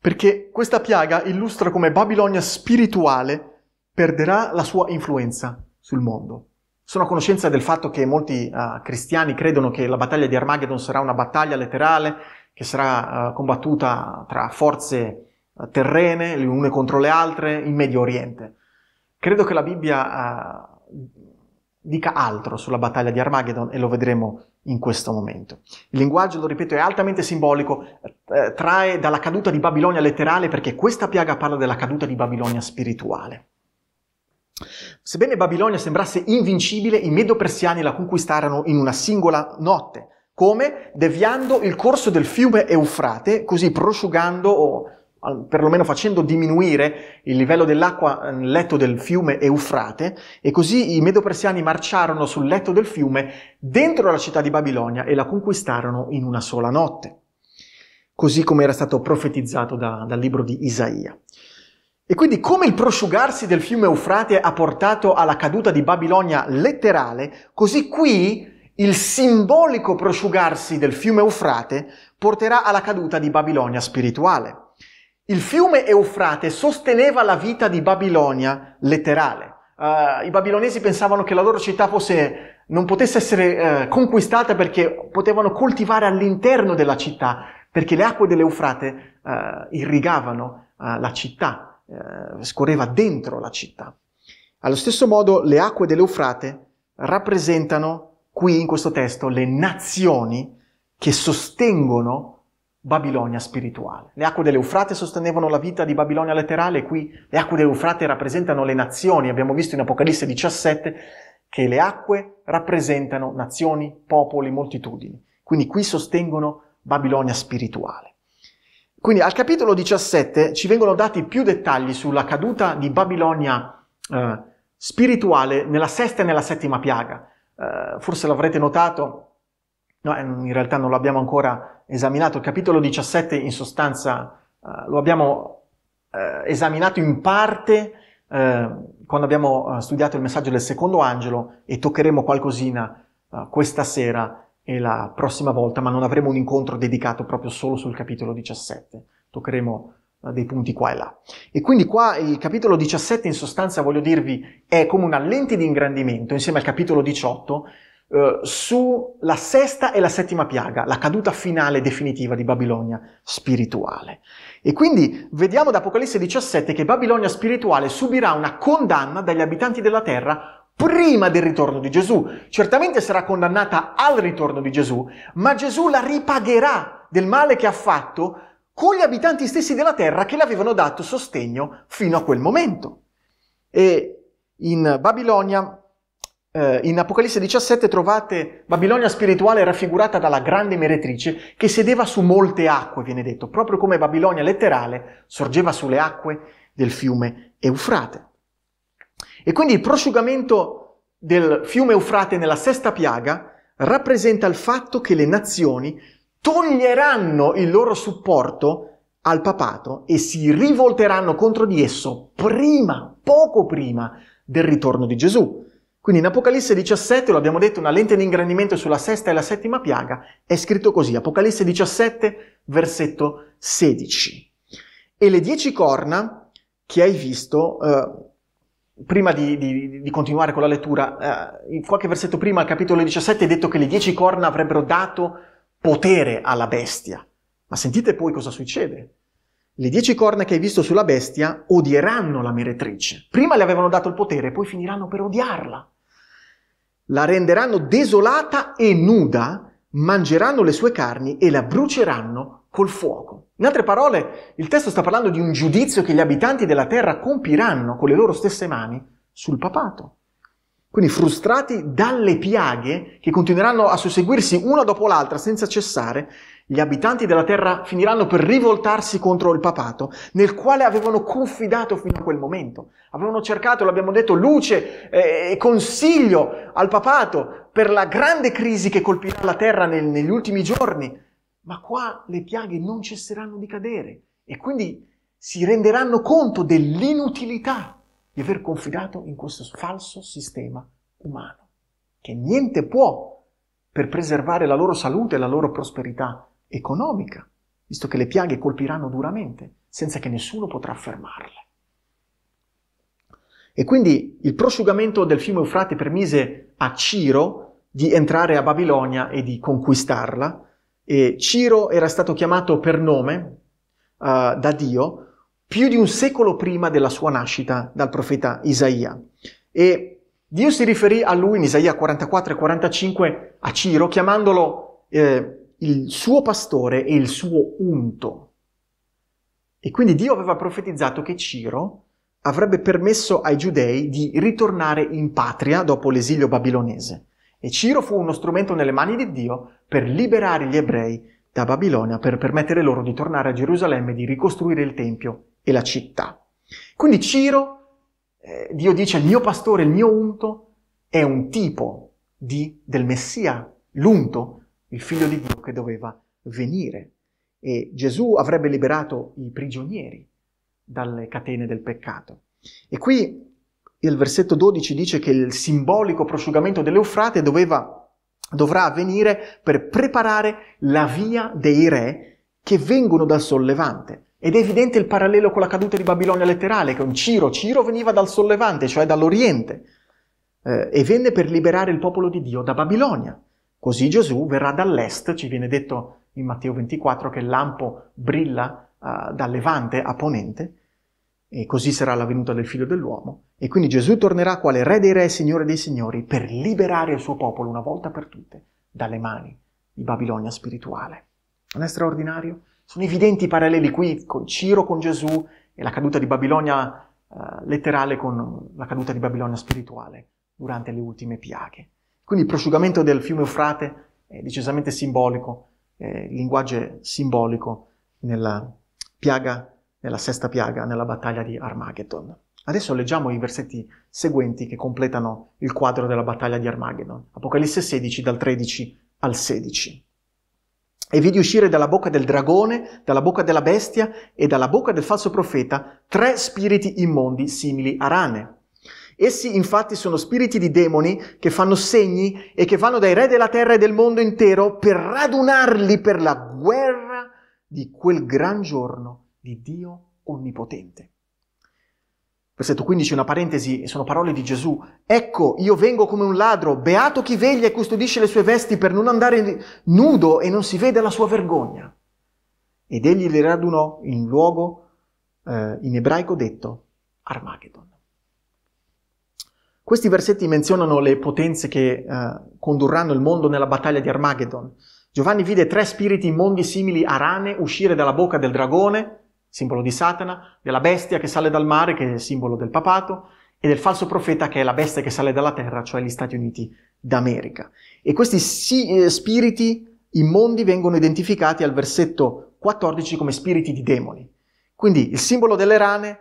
perché questa piaga illustra come Babilonia spirituale perderà la sua influenza sul mondo. Sono a conoscenza del fatto che molti uh, cristiani credono che la battaglia di Armageddon sarà una battaglia letterale che sarà eh, combattuta tra forze eh, terrene, le une contro le altre, in Medio Oriente. Credo che la Bibbia eh, dica altro sulla battaglia di Armageddon e lo vedremo in questo momento. Il linguaggio, lo ripeto, è altamente simbolico, eh, trae dalla caduta di Babilonia letterale perché questa piaga parla della caduta di Babilonia spirituale. Sebbene Babilonia sembrasse invincibile, i medo-persiani la conquistarono in una singola notte. Come? Deviando il corso del fiume Eufrate, così prosciugando o perlomeno facendo diminuire il livello dell'acqua nel ehm, letto del fiume Eufrate e così i medopersiani marciarono sul letto del fiume dentro la città di Babilonia e la conquistarono in una sola notte, così come era stato profetizzato da, dal libro di Isaia. E quindi come il prosciugarsi del fiume Eufrate ha portato alla caduta di Babilonia letterale, così qui il simbolico prosciugarsi del fiume Eufrate porterà alla caduta di Babilonia spirituale. Il fiume Eufrate sosteneva la vita di Babilonia letterale. Uh, I babilonesi pensavano che la loro città fosse, non potesse essere uh, conquistata perché potevano coltivare all'interno della città, perché le acque dell'Eufrate uh, irrigavano la città, scorreva dentro la città. Allo stesso modo le acque dell'Eufrate rappresentano qui in questo testo le nazioni che sostengono Babilonia spirituale. Le acque dell'Eufrate sostenevano la vita di Babilonia letterale, qui le acque dell'Eufrate rappresentano le nazioni, abbiamo visto in Apocalisse 17 che le acque rappresentano nazioni, popoli, moltitudini. Quindi qui sostengono Babilonia spirituale. Quindi al capitolo 17 ci vengono dati più dettagli sulla caduta di Babilonia eh, spirituale nella sesta e nella settima piaga eh, forse l'avrete notato, no, eh, in realtà non l'abbiamo ancora esaminato, il capitolo 17 in sostanza eh, lo abbiamo eh, esaminato in parte eh, quando abbiamo eh, studiato il messaggio del secondo angelo e toccheremo qualcosina questa sera e la prossima volta, ma non avremo un incontro dedicato proprio solo sul capitolo 17. Toccheremo eh, dei punti qua e là. E quindi qua il capitolo 17 in sostanza voglio dirvi è come una lente di ingrandimento insieme al capitolo 18 eh, sulla sesta e la settima piaga, la caduta finale definitiva di Babilonia spirituale. E quindi vediamo da Apocalisse 17 che Babilonia spirituale subirà una condanna dagli abitanti della terra prima del ritorno di Gesù. Certamente sarà condannata al ritorno di Gesù, ma Gesù la ripagherà del male che ha fatto con gli abitanti stessi della terra che le avevano dato sostegno fino a quel momento. E in Babilonia, eh, in Apocalisse 17 trovate Babilonia spirituale raffigurata dalla grande meretrice che sedeva su molte acque, viene detto, proprio come Babilonia letterale sorgeva sulle acque del fiume Eufrate. E quindi il prosciugamento del fiume Eufrate nella sesta piaga rappresenta il fatto che le nazioni toglieranno il loro supporto al papato e si rivolteranno contro di esso prima, poco prima del ritorno di Gesù. Quindi in Apocalisse 17, lo abbiamo detto, una lente di ingrandimento sulla sesta e la settima piaga, è scritto così, Apocalisse 17, versetto 16. E le dieci corna che hai visto, eh, prima di, di, di, continuare con la lettura, eh, qualche versetto prima, al capitolo 17, è detto che le dieci corna avrebbero dato potere alla bestia. Ma sentite poi cosa succede. Le dieci corna che hai visto sulla bestia odieranno la meretrice. Prima le avevano dato il potere, poi finiranno per odiarla. La renderanno desolata e nuda, mangeranno le sue carni e la bruceranno col fuoco. In altre parole, il testo sta parlando di un giudizio che gli abitanti della terra compiranno con le loro stesse mani sul papato. Quindi frustrati dalle piaghe che continueranno a susseguirsi una dopo l'altra senza cessare, gli abitanti della terra finiranno per rivoltarsi contro il papato nel quale avevano confidato fino a quel momento. Avevano cercato, l'abbiamo detto, luce eh, e consiglio al papato per la grande crisi che colpirà la terra nel, negli ultimi giorni. Ma qua le piaghe non cesseranno di cadere e quindi si renderanno conto dell'inutilità di aver confidato in questo falso sistema umano, che niente può per preservare la loro salute e la loro prosperità economica, visto che le piaghe colpiranno duramente, senza che nessuno potrà fermarle. E quindi il prosciugamento del fiume Eufrate permise a Ciro di entrare a Babilonia e di conquistarla. E Ciro era stato chiamato per nome uh, da Dio più di un secolo prima della sua nascita dal profeta Isaia. E Dio si riferì a lui in Isaia 44 e 45 a Ciro, chiamandolo eh, il suo pastore e il suo unto. E quindi Dio aveva profetizzato che Ciro avrebbe permesso ai giudei di ritornare in patria dopo l'esilio babilonese. E Ciro fu uno strumento nelle mani di Dio per liberare gli ebrei da Babilonia, per permettere loro di tornare a Gerusalemme, di ricostruire il Tempio e la città. Quindi Ciro, eh, Dio dice, il mio pastore, il mio unto, è un tipo di, del Messia, l'unto, il figlio di Dio che doveva venire. E Gesù avrebbe liberato i prigionieri dalle catene del peccato. E qui il versetto 12 dice che il simbolico prosciugamento dell'Eufrate doveva, dovrà avvenire per preparare la via dei re che vengono dal sollevante. Ed è evidente il parallelo con la caduta di Babilonia letterale, con Ciro. Ciro veniva dal sollevante, cioè dall'Oriente, eh, e venne per liberare il popolo di Dio da Babilonia. Così Gesù verrà dall'est, ci viene detto in Matteo 24 che il lampo brilla uh, eh, da levante a ponente, e così sarà la venuta del figlio dell'uomo. E quindi Gesù tornerà quale re dei re, e signore dei signori, per liberare il suo popolo una volta per tutte dalle mani di Babilonia spirituale. Non è straordinario? Sono evidenti i paralleli qui con Ciro, con Gesù e la caduta di Babilonia eh, letterale con la caduta di Babilonia spirituale durante le ultime piaghe. Quindi il prosciugamento del fiume Eufrate è decisamente simbolico, eh, linguaggio simbolico nella piaga, nella sesta piaga, nella battaglia di Armageddon. Adesso leggiamo i versetti seguenti che completano il quadro della battaglia di Armageddon. Apocalisse 16 dal 13 al 16 e vidi uscire dalla bocca del dragone, dalla bocca della bestia e dalla bocca del falso profeta tre spiriti immondi simili a rane. Essi infatti sono spiriti di demoni che fanno segni e che vanno dai re della terra e del mondo intero per radunarli per la guerra di quel gran giorno di Dio Onnipotente. Versetto 15, una parentesi, sono parole di Gesù. Ecco, io vengo come un ladro, beato chi veglia e custodisce le sue vesti per non andare nudo e non si veda la sua vergogna. Ed egli le radunò in luogo, eh, in ebraico detto, Armageddon. Questi versetti menzionano le potenze che eh, condurranno il mondo nella battaglia di Armageddon. Giovanni vide tre spiriti immondi simili a rane uscire dalla bocca del dragone, simbolo di Satana, della bestia che sale dal mare, che è il simbolo del papato, e del falso profeta che è la bestia che sale dalla terra, cioè gli Stati Uniti d'America. E questi eh, spiriti immondi vengono identificati al versetto 14 come spiriti di demoni. Quindi il simbolo delle rane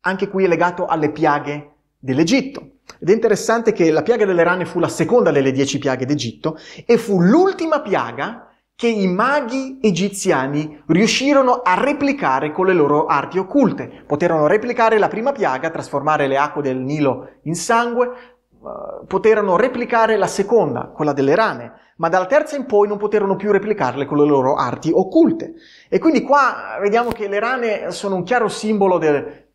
anche qui è legato alle piaghe dell'Egitto. Ed è interessante che la piaga delle rane fu la seconda delle dieci piaghe d'Egitto e fu l'ultima piaga che i maghi egiziani riuscirono a replicare con le loro arti occulte. Poterono replicare la prima piaga, trasformare le acque del Nilo in sangue, eh, poterono replicare la seconda, quella delle rane, ma dalla terza in poi non poterono più replicarle con le loro arti occulte. E quindi qua eh, vediamo che le rane sono un chiaro simbolo del, eh,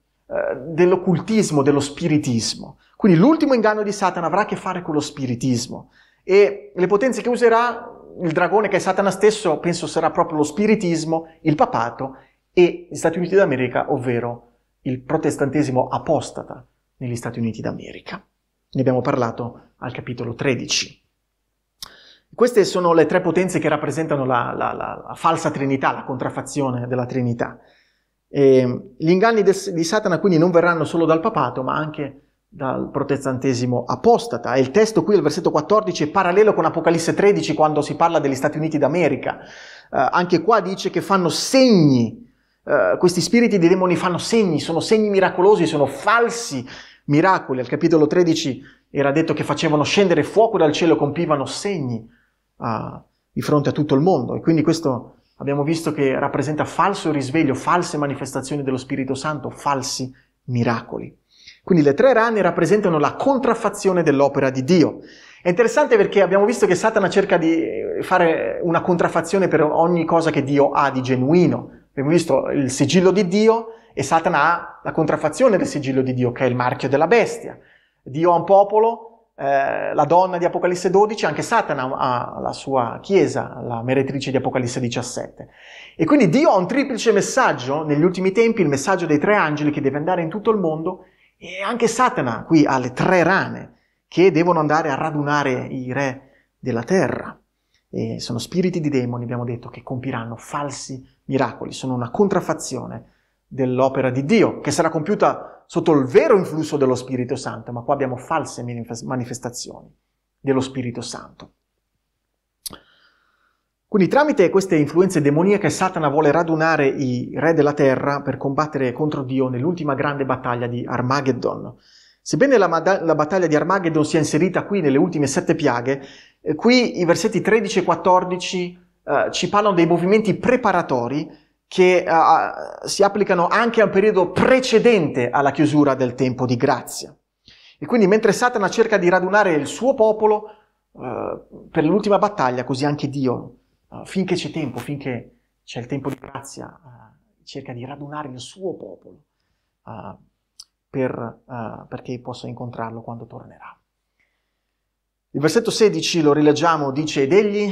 dell'occultismo, dello spiritismo. Quindi l'ultimo inganno di Satana avrà a che fare con lo spiritismo e le potenze che userà il dragone che è Satana stesso, penso sarà proprio lo spiritismo, il papato e gli Stati Uniti d'America, ovvero il protestantesimo apostata negli Stati Uniti d'America. Ne abbiamo parlato al capitolo 13. Queste sono le tre potenze che rappresentano la, la, la, la falsa Trinità, la contraffazione della Trinità. E ehm, gli inganni de, di Satana quindi non verranno solo dal papato, ma anche dal protestantesimo apostata. E il testo qui, il versetto 14, è parallelo con Apocalisse 13 quando si parla degli Stati Uniti d'America. Eh, anche qua dice che fanno segni, eh, questi spiriti dei demoni fanno segni, sono segni miracolosi, sono falsi miracoli. Al capitolo 13 era detto che facevano scendere fuoco dal cielo, compivano segni eh, di fronte a tutto il mondo. E quindi questo abbiamo visto che rappresenta falso risveglio, false manifestazioni dello Spirito Santo, falsi miracoli. Quindi le tre rane rappresentano la contraffazione dell'opera di Dio. È interessante perché abbiamo visto che Satana cerca di eh, fare una contraffazione per ogni cosa che Dio ha di genuino. Abbiamo visto il sigillo di Dio e Satana ha la contraffazione del sigillo di Dio, che è il marchio della bestia. Dio ha un popolo, eh, la donna di Apocalisse 12, anche Satana ha la sua chiesa, la meretrice di Apocalisse 17. E quindi Dio ha un triplice messaggio negli ultimi tempi, il messaggio dei tre angeli che deve andare in tutto il mondo e anche Satana qui ha le tre rane che devono andare a radunare i re della terra. E sono spiriti di demoni, abbiamo detto, che compiranno falsi miracoli, sono una contraffazione dell'opera di Dio, che sarà compiuta sotto il vero influsso dello Spirito Santo, ma qua abbiamo false manifestazioni dello Spirito Santo. Quindi tramite queste influenze demoniache Satana vuole radunare i re della terra per combattere contro Dio nell'ultima grande battaglia di Armageddon. Sebbene la, la battaglia di Armageddon sia inserita qui nelle ultime sette piaghe, eh, qui i versetti 13 e 14 eh, ci parlano dei movimenti preparatori che eh, si applicano anche al periodo precedente alla chiusura del tempo di grazia. E quindi mentre Satana cerca di radunare il suo popolo eh, per l'ultima battaglia, così anche Dio eh, finché c'è tempo, finché c'è il tempo di grazia, uh, cerca di radunare il suo popolo uh, per, perché possa incontrarlo quando tornerà. Il versetto 16 lo rileggiamo, dice ed egli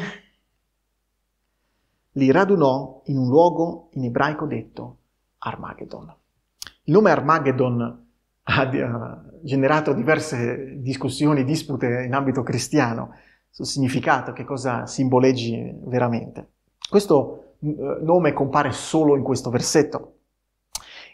li radunò in un luogo in ebraico detto Armageddon. Il nome Armageddon ha generato diverse discussioni, dispute in ambito cristiano sul significato, che cosa simboleggi veramente. Questo mm, eh, nome compare solo in questo versetto.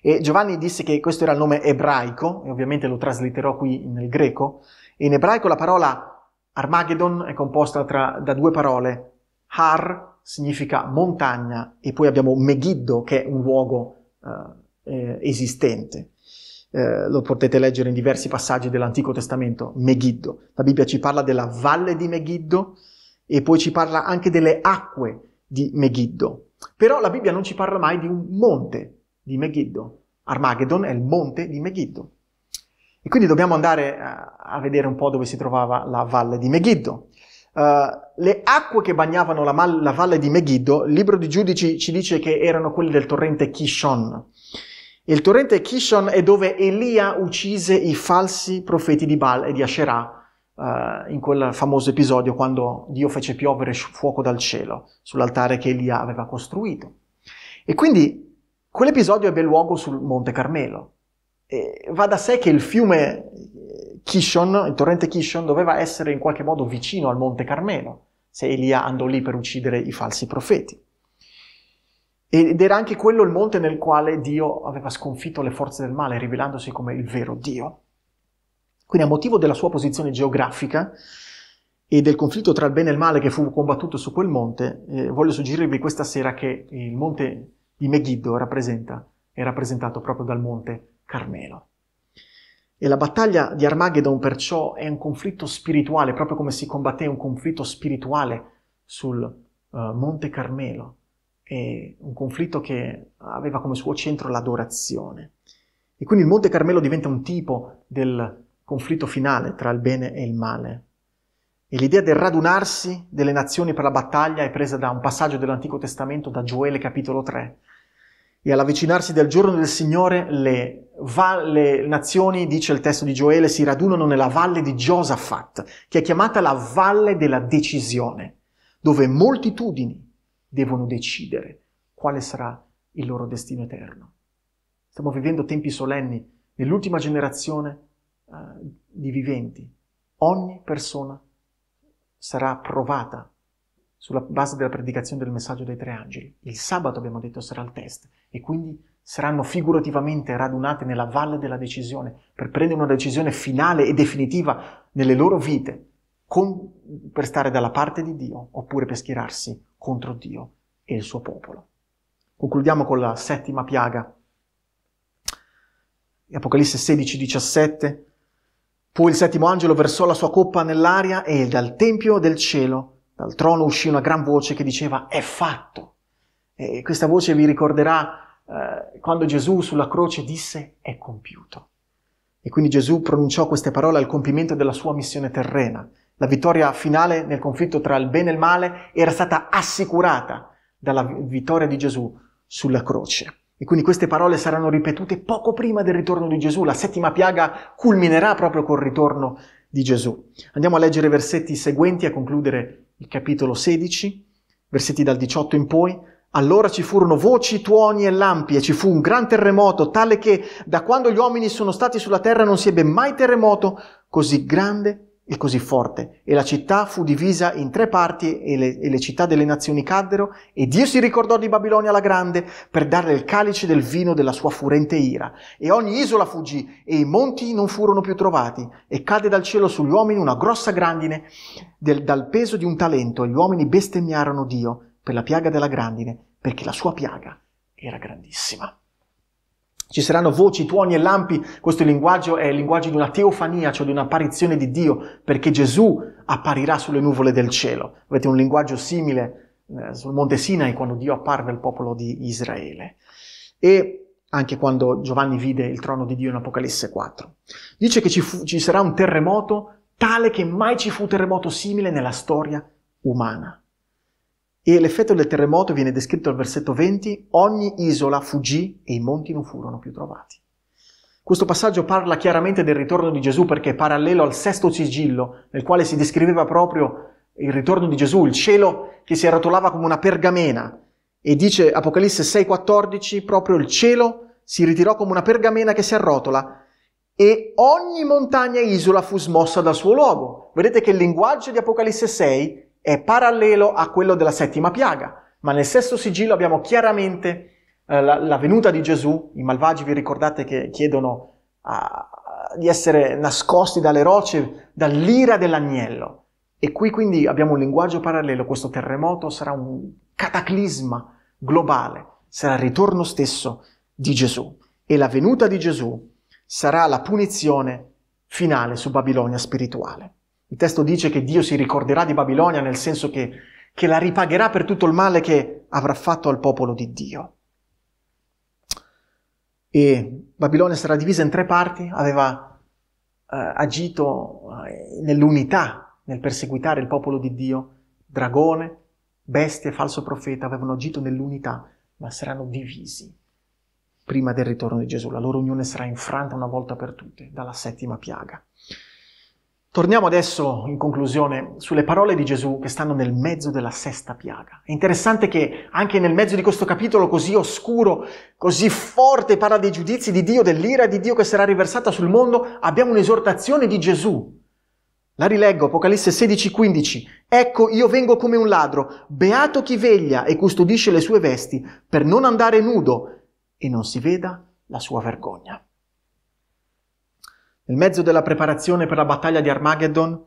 E Giovanni disse che questo era il nome ebraico, e ovviamente lo traslitterò qui nel greco. E in ebraico la parola Armageddon è composta tra, da due parole. Har significa montagna, e poi abbiamo Megiddo, che è un luogo eh, eh esistente eh, lo potete leggere in diversi passaggi dell'Antico Testamento, Megiddo. La Bibbia ci parla della valle di Megiddo e poi ci parla anche delle acque di Megiddo. Però la Bibbia non ci parla mai di un monte di Megiddo. Armageddon è il monte di Megiddo. E quindi dobbiamo andare eh, a vedere un po' dove si trovava la valle di Megiddo. Uh, le acque che bagnavano la, la, valle di Megiddo, il libro di Giudici ci dice che erano quelle del torrente Kishon. Il torrente Kishon è dove Elia uccise i falsi profeti di Baal e di Asherah eh, in quel famoso episodio quando Dio fece piovere fuoco dal cielo sull'altare che Elia aveva costruito. E quindi quell'episodio ebbe luogo sul Monte Carmelo. E va da sé che il fiume eh, Kishon, il torrente Kishon, doveva essere in qualche modo vicino al Monte Carmelo, se Elia andò lì per uccidere i falsi profeti. Ed era anche quello il monte nel quale Dio aveva sconfitto le forze del male, rivelandosi come il vero Dio. Quindi a motivo della sua posizione geografica e del conflitto tra il bene e il male che fu combattuto su quel monte, eh, voglio suggerirvi questa sera che il monte di Megiddo rappresenta, è rappresentato proprio dal monte Carmelo. E la battaglia di Armageddon perciò è un conflitto spirituale, proprio come si combatté un conflitto spirituale sul uh, monte Carmelo e un conflitto che aveva come suo centro l'adorazione. E quindi il Monte Carmelo diventa un tipo del conflitto finale tra il bene e il male. E l'idea del radunarsi delle nazioni per la battaglia è presa da un passaggio dell'Antico Testamento, da Gioele capitolo 3. E all'avvicinarsi del giorno del Signore, le, va- le nazioni, dice il testo di Gioele, si radunano nella valle di Josaphat, che è chiamata la valle della decisione, dove moltitudini devono decidere quale sarà il loro destino eterno. Stiamo vivendo tempi solenni nell'ultima generazione eh, di viventi. Ogni persona sarà provata sulla base della predicazione del messaggio dei tre angeli. Il sabato, abbiamo detto, sarà il test e quindi saranno figurativamente radunate nella valle della decisione per prendere una decisione finale e definitiva nelle loro vite, con, per stare dalla parte di Dio oppure per schierarsi contro Dio e il suo popolo. Concludiamo con la settima piaga. Apocalisse 16, 17. Poi il settimo angelo versò la sua coppa nell'aria e dal tempio del cielo, dal trono uscì una gran voce che diceva è fatto. E questa voce vi ricorderà eh, quando Gesù sulla croce disse è compiuto. E quindi Gesù pronunciò queste parole al compimento della sua missione terrena. La vittoria finale nel conflitto tra il bene e il male era stata assicurata dalla vittoria di Gesù sulla croce. E quindi queste parole saranno ripetute poco prima del ritorno di Gesù. La settima piaga culminerà proprio col ritorno di Gesù. Andiamo a leggere i versetti seguenti a concludere il capitolo 16, versetti dal 18 in poi. Allora ci furono voci, tuoni e lampi e ci fu un gran terremoto, tale che da quando gli uomini sono stati sulla terra non si ebbe mai terremoto così grande e così forte. E la città fu divisa in tre parti e le, e le, città delle nazioni caddero e Dio si ricordò di Babilonia la grande per darle il calice del vino della sua furente ira. E ogni isola fuggì e i monti non furono più trovati e cadde dal cielo sugli uomini una grossa grandine del, dal peso di un talento e gli uomini bestemmiarono Dio per la piaga della grandine perché la sua piaga era grandissima. Ci saranno voci, tuoni e lampi, questo linguaggio è il linguaggio di una teofania, cioè di un'apparizione di Dio, perché Gesù apparirà sulle nuvole del cielo. Avete un linguaggio simile eh, sul monte Sinai quando Dio apparve al popolo di Israele. E anche quando Giovanni vide il trono di Dio in Apocalisse 4. Dice che ci, fu, ci sarà un terremoto tale che mai ci fu un terremoto simile nella storia umana. E l'effetto del terremoto viene descritto al versetto 20, ogni isola fuggì e i monti non furono più trovati. Questo passaggio parla chiaramente del ritorno di Gesù perché è parallelo al sesto sigillo nel quale si descriveva proprio il ritorno di Gesù, il cielo che si arrotolava come una pergamena e dice Apocalisse 6:14 proprio il cielo si ritirò come una pergamena che si arrotola e ogni montagna e isola fu smossa dal suo luogo. Vedete che il linguaggio di Apocalisse 6 è parallelo a quello della settima piaga, ma nel sesto sigillo abbiamo chiaramente eh, la, la, venuta di Gesù, i malvagi vi ricordate che chiedono a, a, di essere nascosti dalle rocce, dall'ira dell'agnello. E qui quindi abbiamo un linguaggio parallelo, questo terremoto sarà un cataclisma globale, sarà il ritorno stesso di Gesù e la venuta di Gesù sarà la punizione finale su Babilonia spirituale. Il testo dice che Dio si ricorderà di Babilonia nel senso che, che la ripagherà per tutto il male che avrà fatto al popolo di Dio. E Babilonia sarà divisa in tre parti, aveva eh, agito eh, nell'unità, nel perseguitare il popolo di Dio, dragone, bestia e falso profeta avevano agito nell'unità, ma saranno divisi prima del ritorno di Gesù. La loro unione sarà infranta una volta per tutte dalla settima piaga. Torniamo adesso in conclusione sulle parole di Gesù che stanno nel mezzo della sesta piaga. È interessante che anche nel mezzo di questo capitolo così oscuro, così forte, parla dei giudizi di Dio, dell'ira di Dio che sarà riversata sul mondo, abbiamo un'esortazione di Gesù. La rileggo, Apocalisse 16:15. Ecco, io vengo come un ladro, beato chi veglia e custodisce le sue vesti per non andare nudo e non si veda la sua vergogna. Nel mezzo della preparazione per la battaglia di Armageddon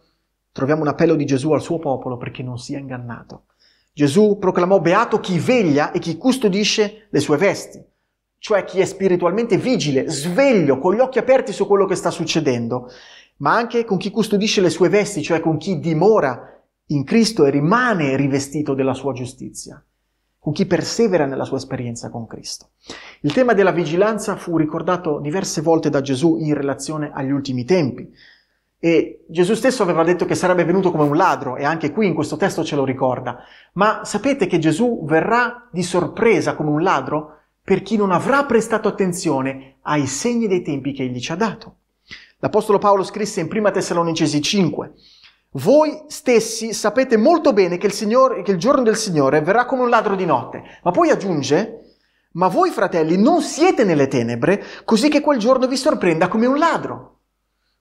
troviamo un appello di Gesù al suo popolo perché non sia ingannato. Gesù proclamò beato chi veglia e chi custodisce le sue vesti, cioè chi è spiritualmente vigile, sveglio, con gli occhi aperti su quello che sta succedendo, ma anche con chi custodisce le sue vesti, cioè con chi dimora in Cristo e rimane rivestito della sua giustizia con chi persevera nella sua esperienza con Cristo. Il tema della vigilanza fu ricordato diverse volte da Gesù in relazione agli ultimi tempi. E Gesù stesso aveva detto che sarebbe venuto come un ladro, e anche qui in questo testo ce lo ricorda. Ma sapete che Gesù verrà di sorpresa come un ladro per chi non avrà prestato attenzione ai segni dei tempi che egli ci ha dato. L'Apostolo Paolo scrisse in 1 Tessalonicesi 5, voi stessi sapete molto bene che il, Signore, che il giorno del Signore verrà come un ladro di notte. Ma poi aggiunge, ma voi fratelli non siete nelle tenebre, così che quel giorno vi sorprenda come un ladro.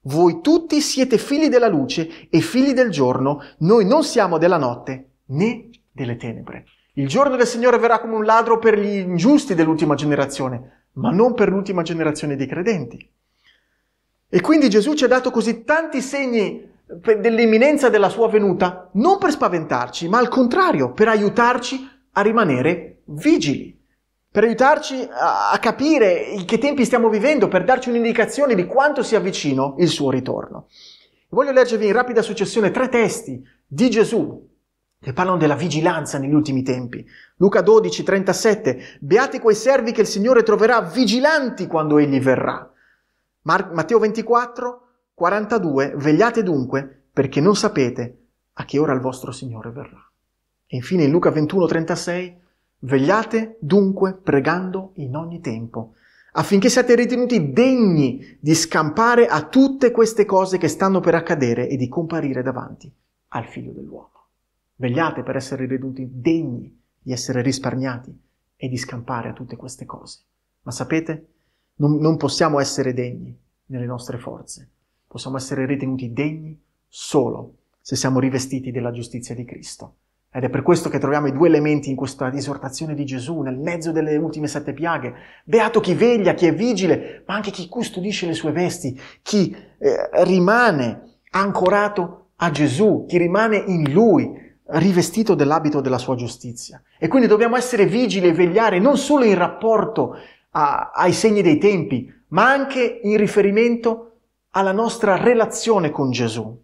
Voi tutti siete figli della luce e figli del giorno, noi non siamo della notte né delle tenebre. Il giorno del Signore verrà come un ladro per gli ingiusti dell'ultima generazione, ma non per l'ultima generazione dei credenti. E quindi Gesù ci ha dato così tanti segni dell'imminenza della sua venuta, non per spaventarci, ma al contrario, per aiutarci a rimanere vigili, per aiutarci a, capire in che tempi stiamo vivendo, per darci un'indicazione di quanto sia vicino il suo ritorno. Voglio leggervi in rapida successione tre testi di Gesù che parlano della vigilanza negli ultimi tempi. Luca 12, 37, beati quei servi che il Signore troverà vigilanti quando Egli verrà. Mar- Matteo 24, 42 Vegliate dunque, perché non sapete a che ora il vostro Signore verrà. E infine in Luca 21, 36 Vegliate dunque pregando in ogni tempo, affinché siate ritenuti degni di scampare a tutte queste cose che stanno per accadere e di comparire davanti al Figlio dell'uomo. Vegliate per essere ritenuti degni di essere risparmiati e di scampare a tutte queste cose. Ma sapete, non, non possiamo essere degni nelle nostre forze, possiamo essere ritenuti degni solo se siamo rivestiti della giustizia di Cristo. Ed è per questo che troviamo i due elementi in questa esortazione di Gesù, nel mezzo delle ultime sette piaghe. Beato chi veglia, chi è vigile, ma anche chi custodisce le sue vesti, chi eh, rimane ancorato a Gesù, chi rimane in Lui, rivestito dell'abito della sua giustizia. E quindi dobbiamo essere vigili e vegliare non solo in rapporto a, ai segni dei tempi, ma anche in riferimento a alla nostra relazione con Gesù.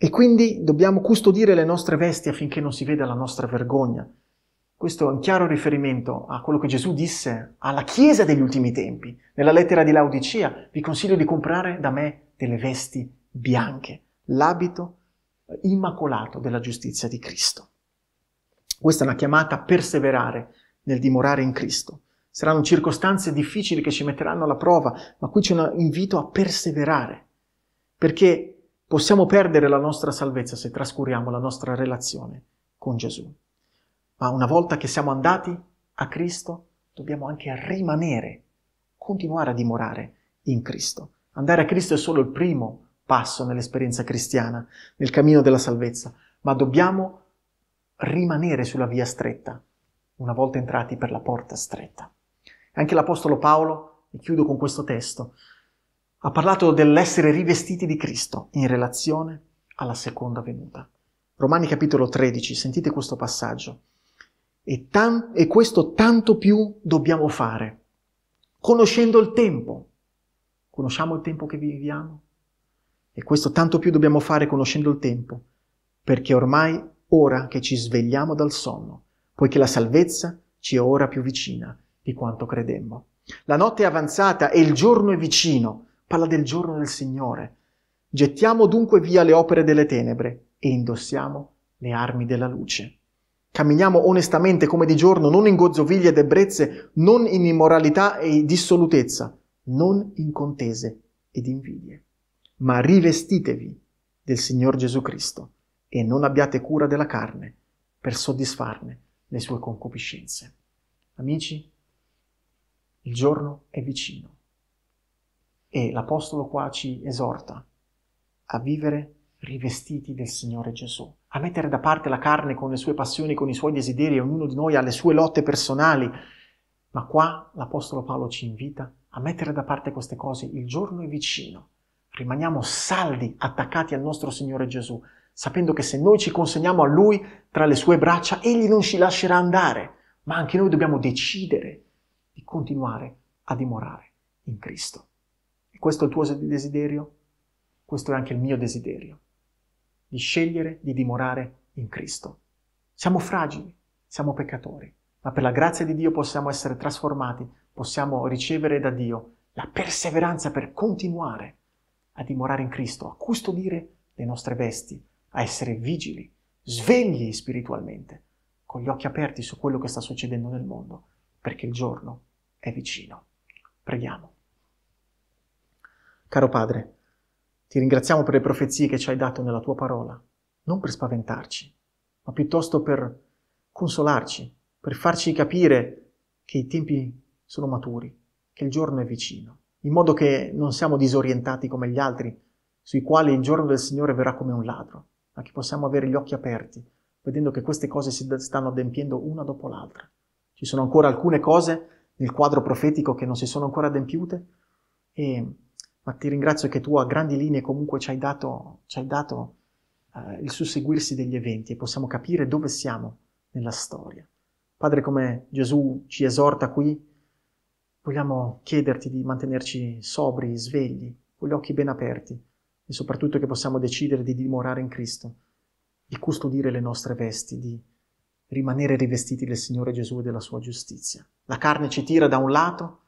E quindi dobbiamo custodire le nostre vesti affinché non si veda la nostra vergogna. Questo è un chiaro riferimento a quello che Gesù disse alla Chiesa degli ultimi tempi. Nella lettera di Laodicea vi consiglio di comprare da me delle vesti bianche, l'abito immacolato della giustizia di Cristo. Questa è una chiamata a perseverare nel dimorare in Cristo Saranno circostanze difficili che ci metteranno alla prova, ma qui c'è un invito a perseverare, perché possiamo perdere la nostra salvezza se trascuriamo la nostra relazione con Gesù. Ma una volta che siamo andati a Cristo, dobbiamo anche rimanere, continuare a dimorare in Cristo. Andare a Cristo è solo il primo passo nell'esperienza cristiana, nel cammino della salvezza, ma dobbiamo rimanere sulla via stretta una volta entrati per la porta stretta. Anche l'Apostolo Paolo, e chiudo con questo testo, ha parlato dell'essere rivestiti di Cristo in relazione alla seconda venuta. Romani capitolo 13, sentite questo passaggio. E, tan- e questo tanto più dobbiamo fare, conoscendo il tempo. Conosciamo il tempo che viviamo? E questo tanto più dobbiamo fare conoscendo il tempo, perché ormai ora che ci svegliamo dal sonno, poiché la salvezza ci è ora più vicina, di quanto credemmo. La notte è avanzata e il giorno è vicino, parla del giorno del Signore. Gettiamo dunque via le opere delle tenebre e indossiamo le armi della luce. Camminiamo onestamente come di giorno, non in gozzoviglie ed ebbrezze, non in immoralità e dissolutezza, non in contese ed invidie. Ma rivestitevi del Signor Gesù Cristo e non abbiate cura della carne per soddisfarne le sue concupiscenze. Amici, il giorno è vicino. E l'Apostolo qua ci esorta a vivere rivestiti del Signore Gesù, a mettere da parte la carne con le sue passioni, con i suoi desideri, ognuno di noi ha le sue lotte personali, ma qua l'Apostolo Paolo ci invita a mettere da parte queste cose, il giorno è vicino, rimaniamo saldi, attaccati al nostro Signore Gesù, sapendo che se noi ci consegniamo a Lui tra le sue braccia, Egli non ci lascerà andare, ma anche noi dobbiamo decidere di continuare a dimorare in Cristo. E questo è il tuo desiderio? Questo è anche il mio desiderio, di scegliere di dimorare in Cristo. Siamo fragili, siamo peccatori, ma per la grazia di Dio possiamo essere trasformati, possiamo ricevere da Dio la perseveranza per continuare a dimorare in Cristo, a custodire le nostre vesti, a essere vigili, svegli spiritualmente, con gli occhi aperti su quello che sta succedendo nel mondo, perché il giorno è vicino. Preghiamo. Caro Padre, ti ringraziamo per le profezie che ci hai dato nella tua parola, non per spaventarci, ma piuttosto per consolarci, per farci capire che i tempi sono maturi, che il giorno è vicino, in modo che non siamo disorientati come gli altri, sui quali il giorno del Signore verrà come un ladro, ma che possiamo avere gli occhi aperti, vedendo che queste cose si stanno adempiendo una dopo l'altra. Ci sono ancora alcune cose nel quadro profetico che non si sono ancora adempiute. E, ma ti ringrazio che tu a grandi linee comunque ci hai dato, ci hai dato eh, il susseguirsi degli eventi e possiamo capire dove siamo nella storia. Padre, come Gesù ci esorta qui, vogliamo chiederti di mantenerci sobri, svegli, con gli occhi ben aperti e soprattutto che possiamo decidere di dimorare in Cristo, di custodire le nostre vesti, di rimanere rivestiti del Signore Gesù e della sua giustizia. La carne ci tira da un lato,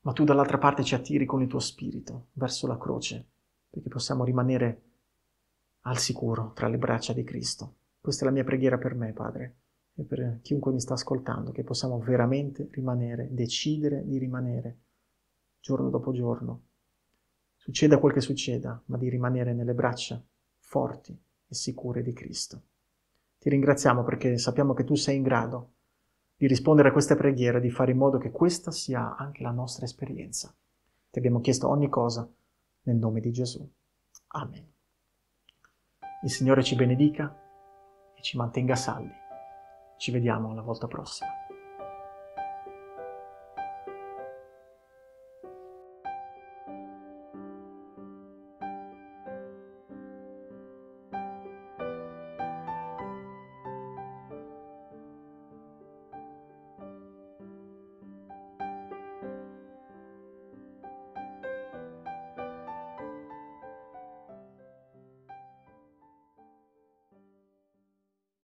ma tu dall'altra parte ci attiri con il tuo spirito verso la croce, perché possiamo rimanere al sicuro tra le braccia di Cristo. Questa è la mia preghiera per me, Padre, e per chiunque mi sta ascoltando, che possiamo veramente rimanere, decidere di rimanere giorno dopo giorno. Succeda quel che succeda, ma di rimanere nelle braccia forti e sicure di Cristo. Ti ringraziamo perché sappiamo che tu sei in grado di rispondere a queste preghiere, di fare in modo che questa sia anche la nostra esperienza. Ti abbiamo chiesto ogni cosa nel nome di Gesù. Amen. Il Signore ci benedica e ci mantenga salvi. Ci vediamo la volta prossima.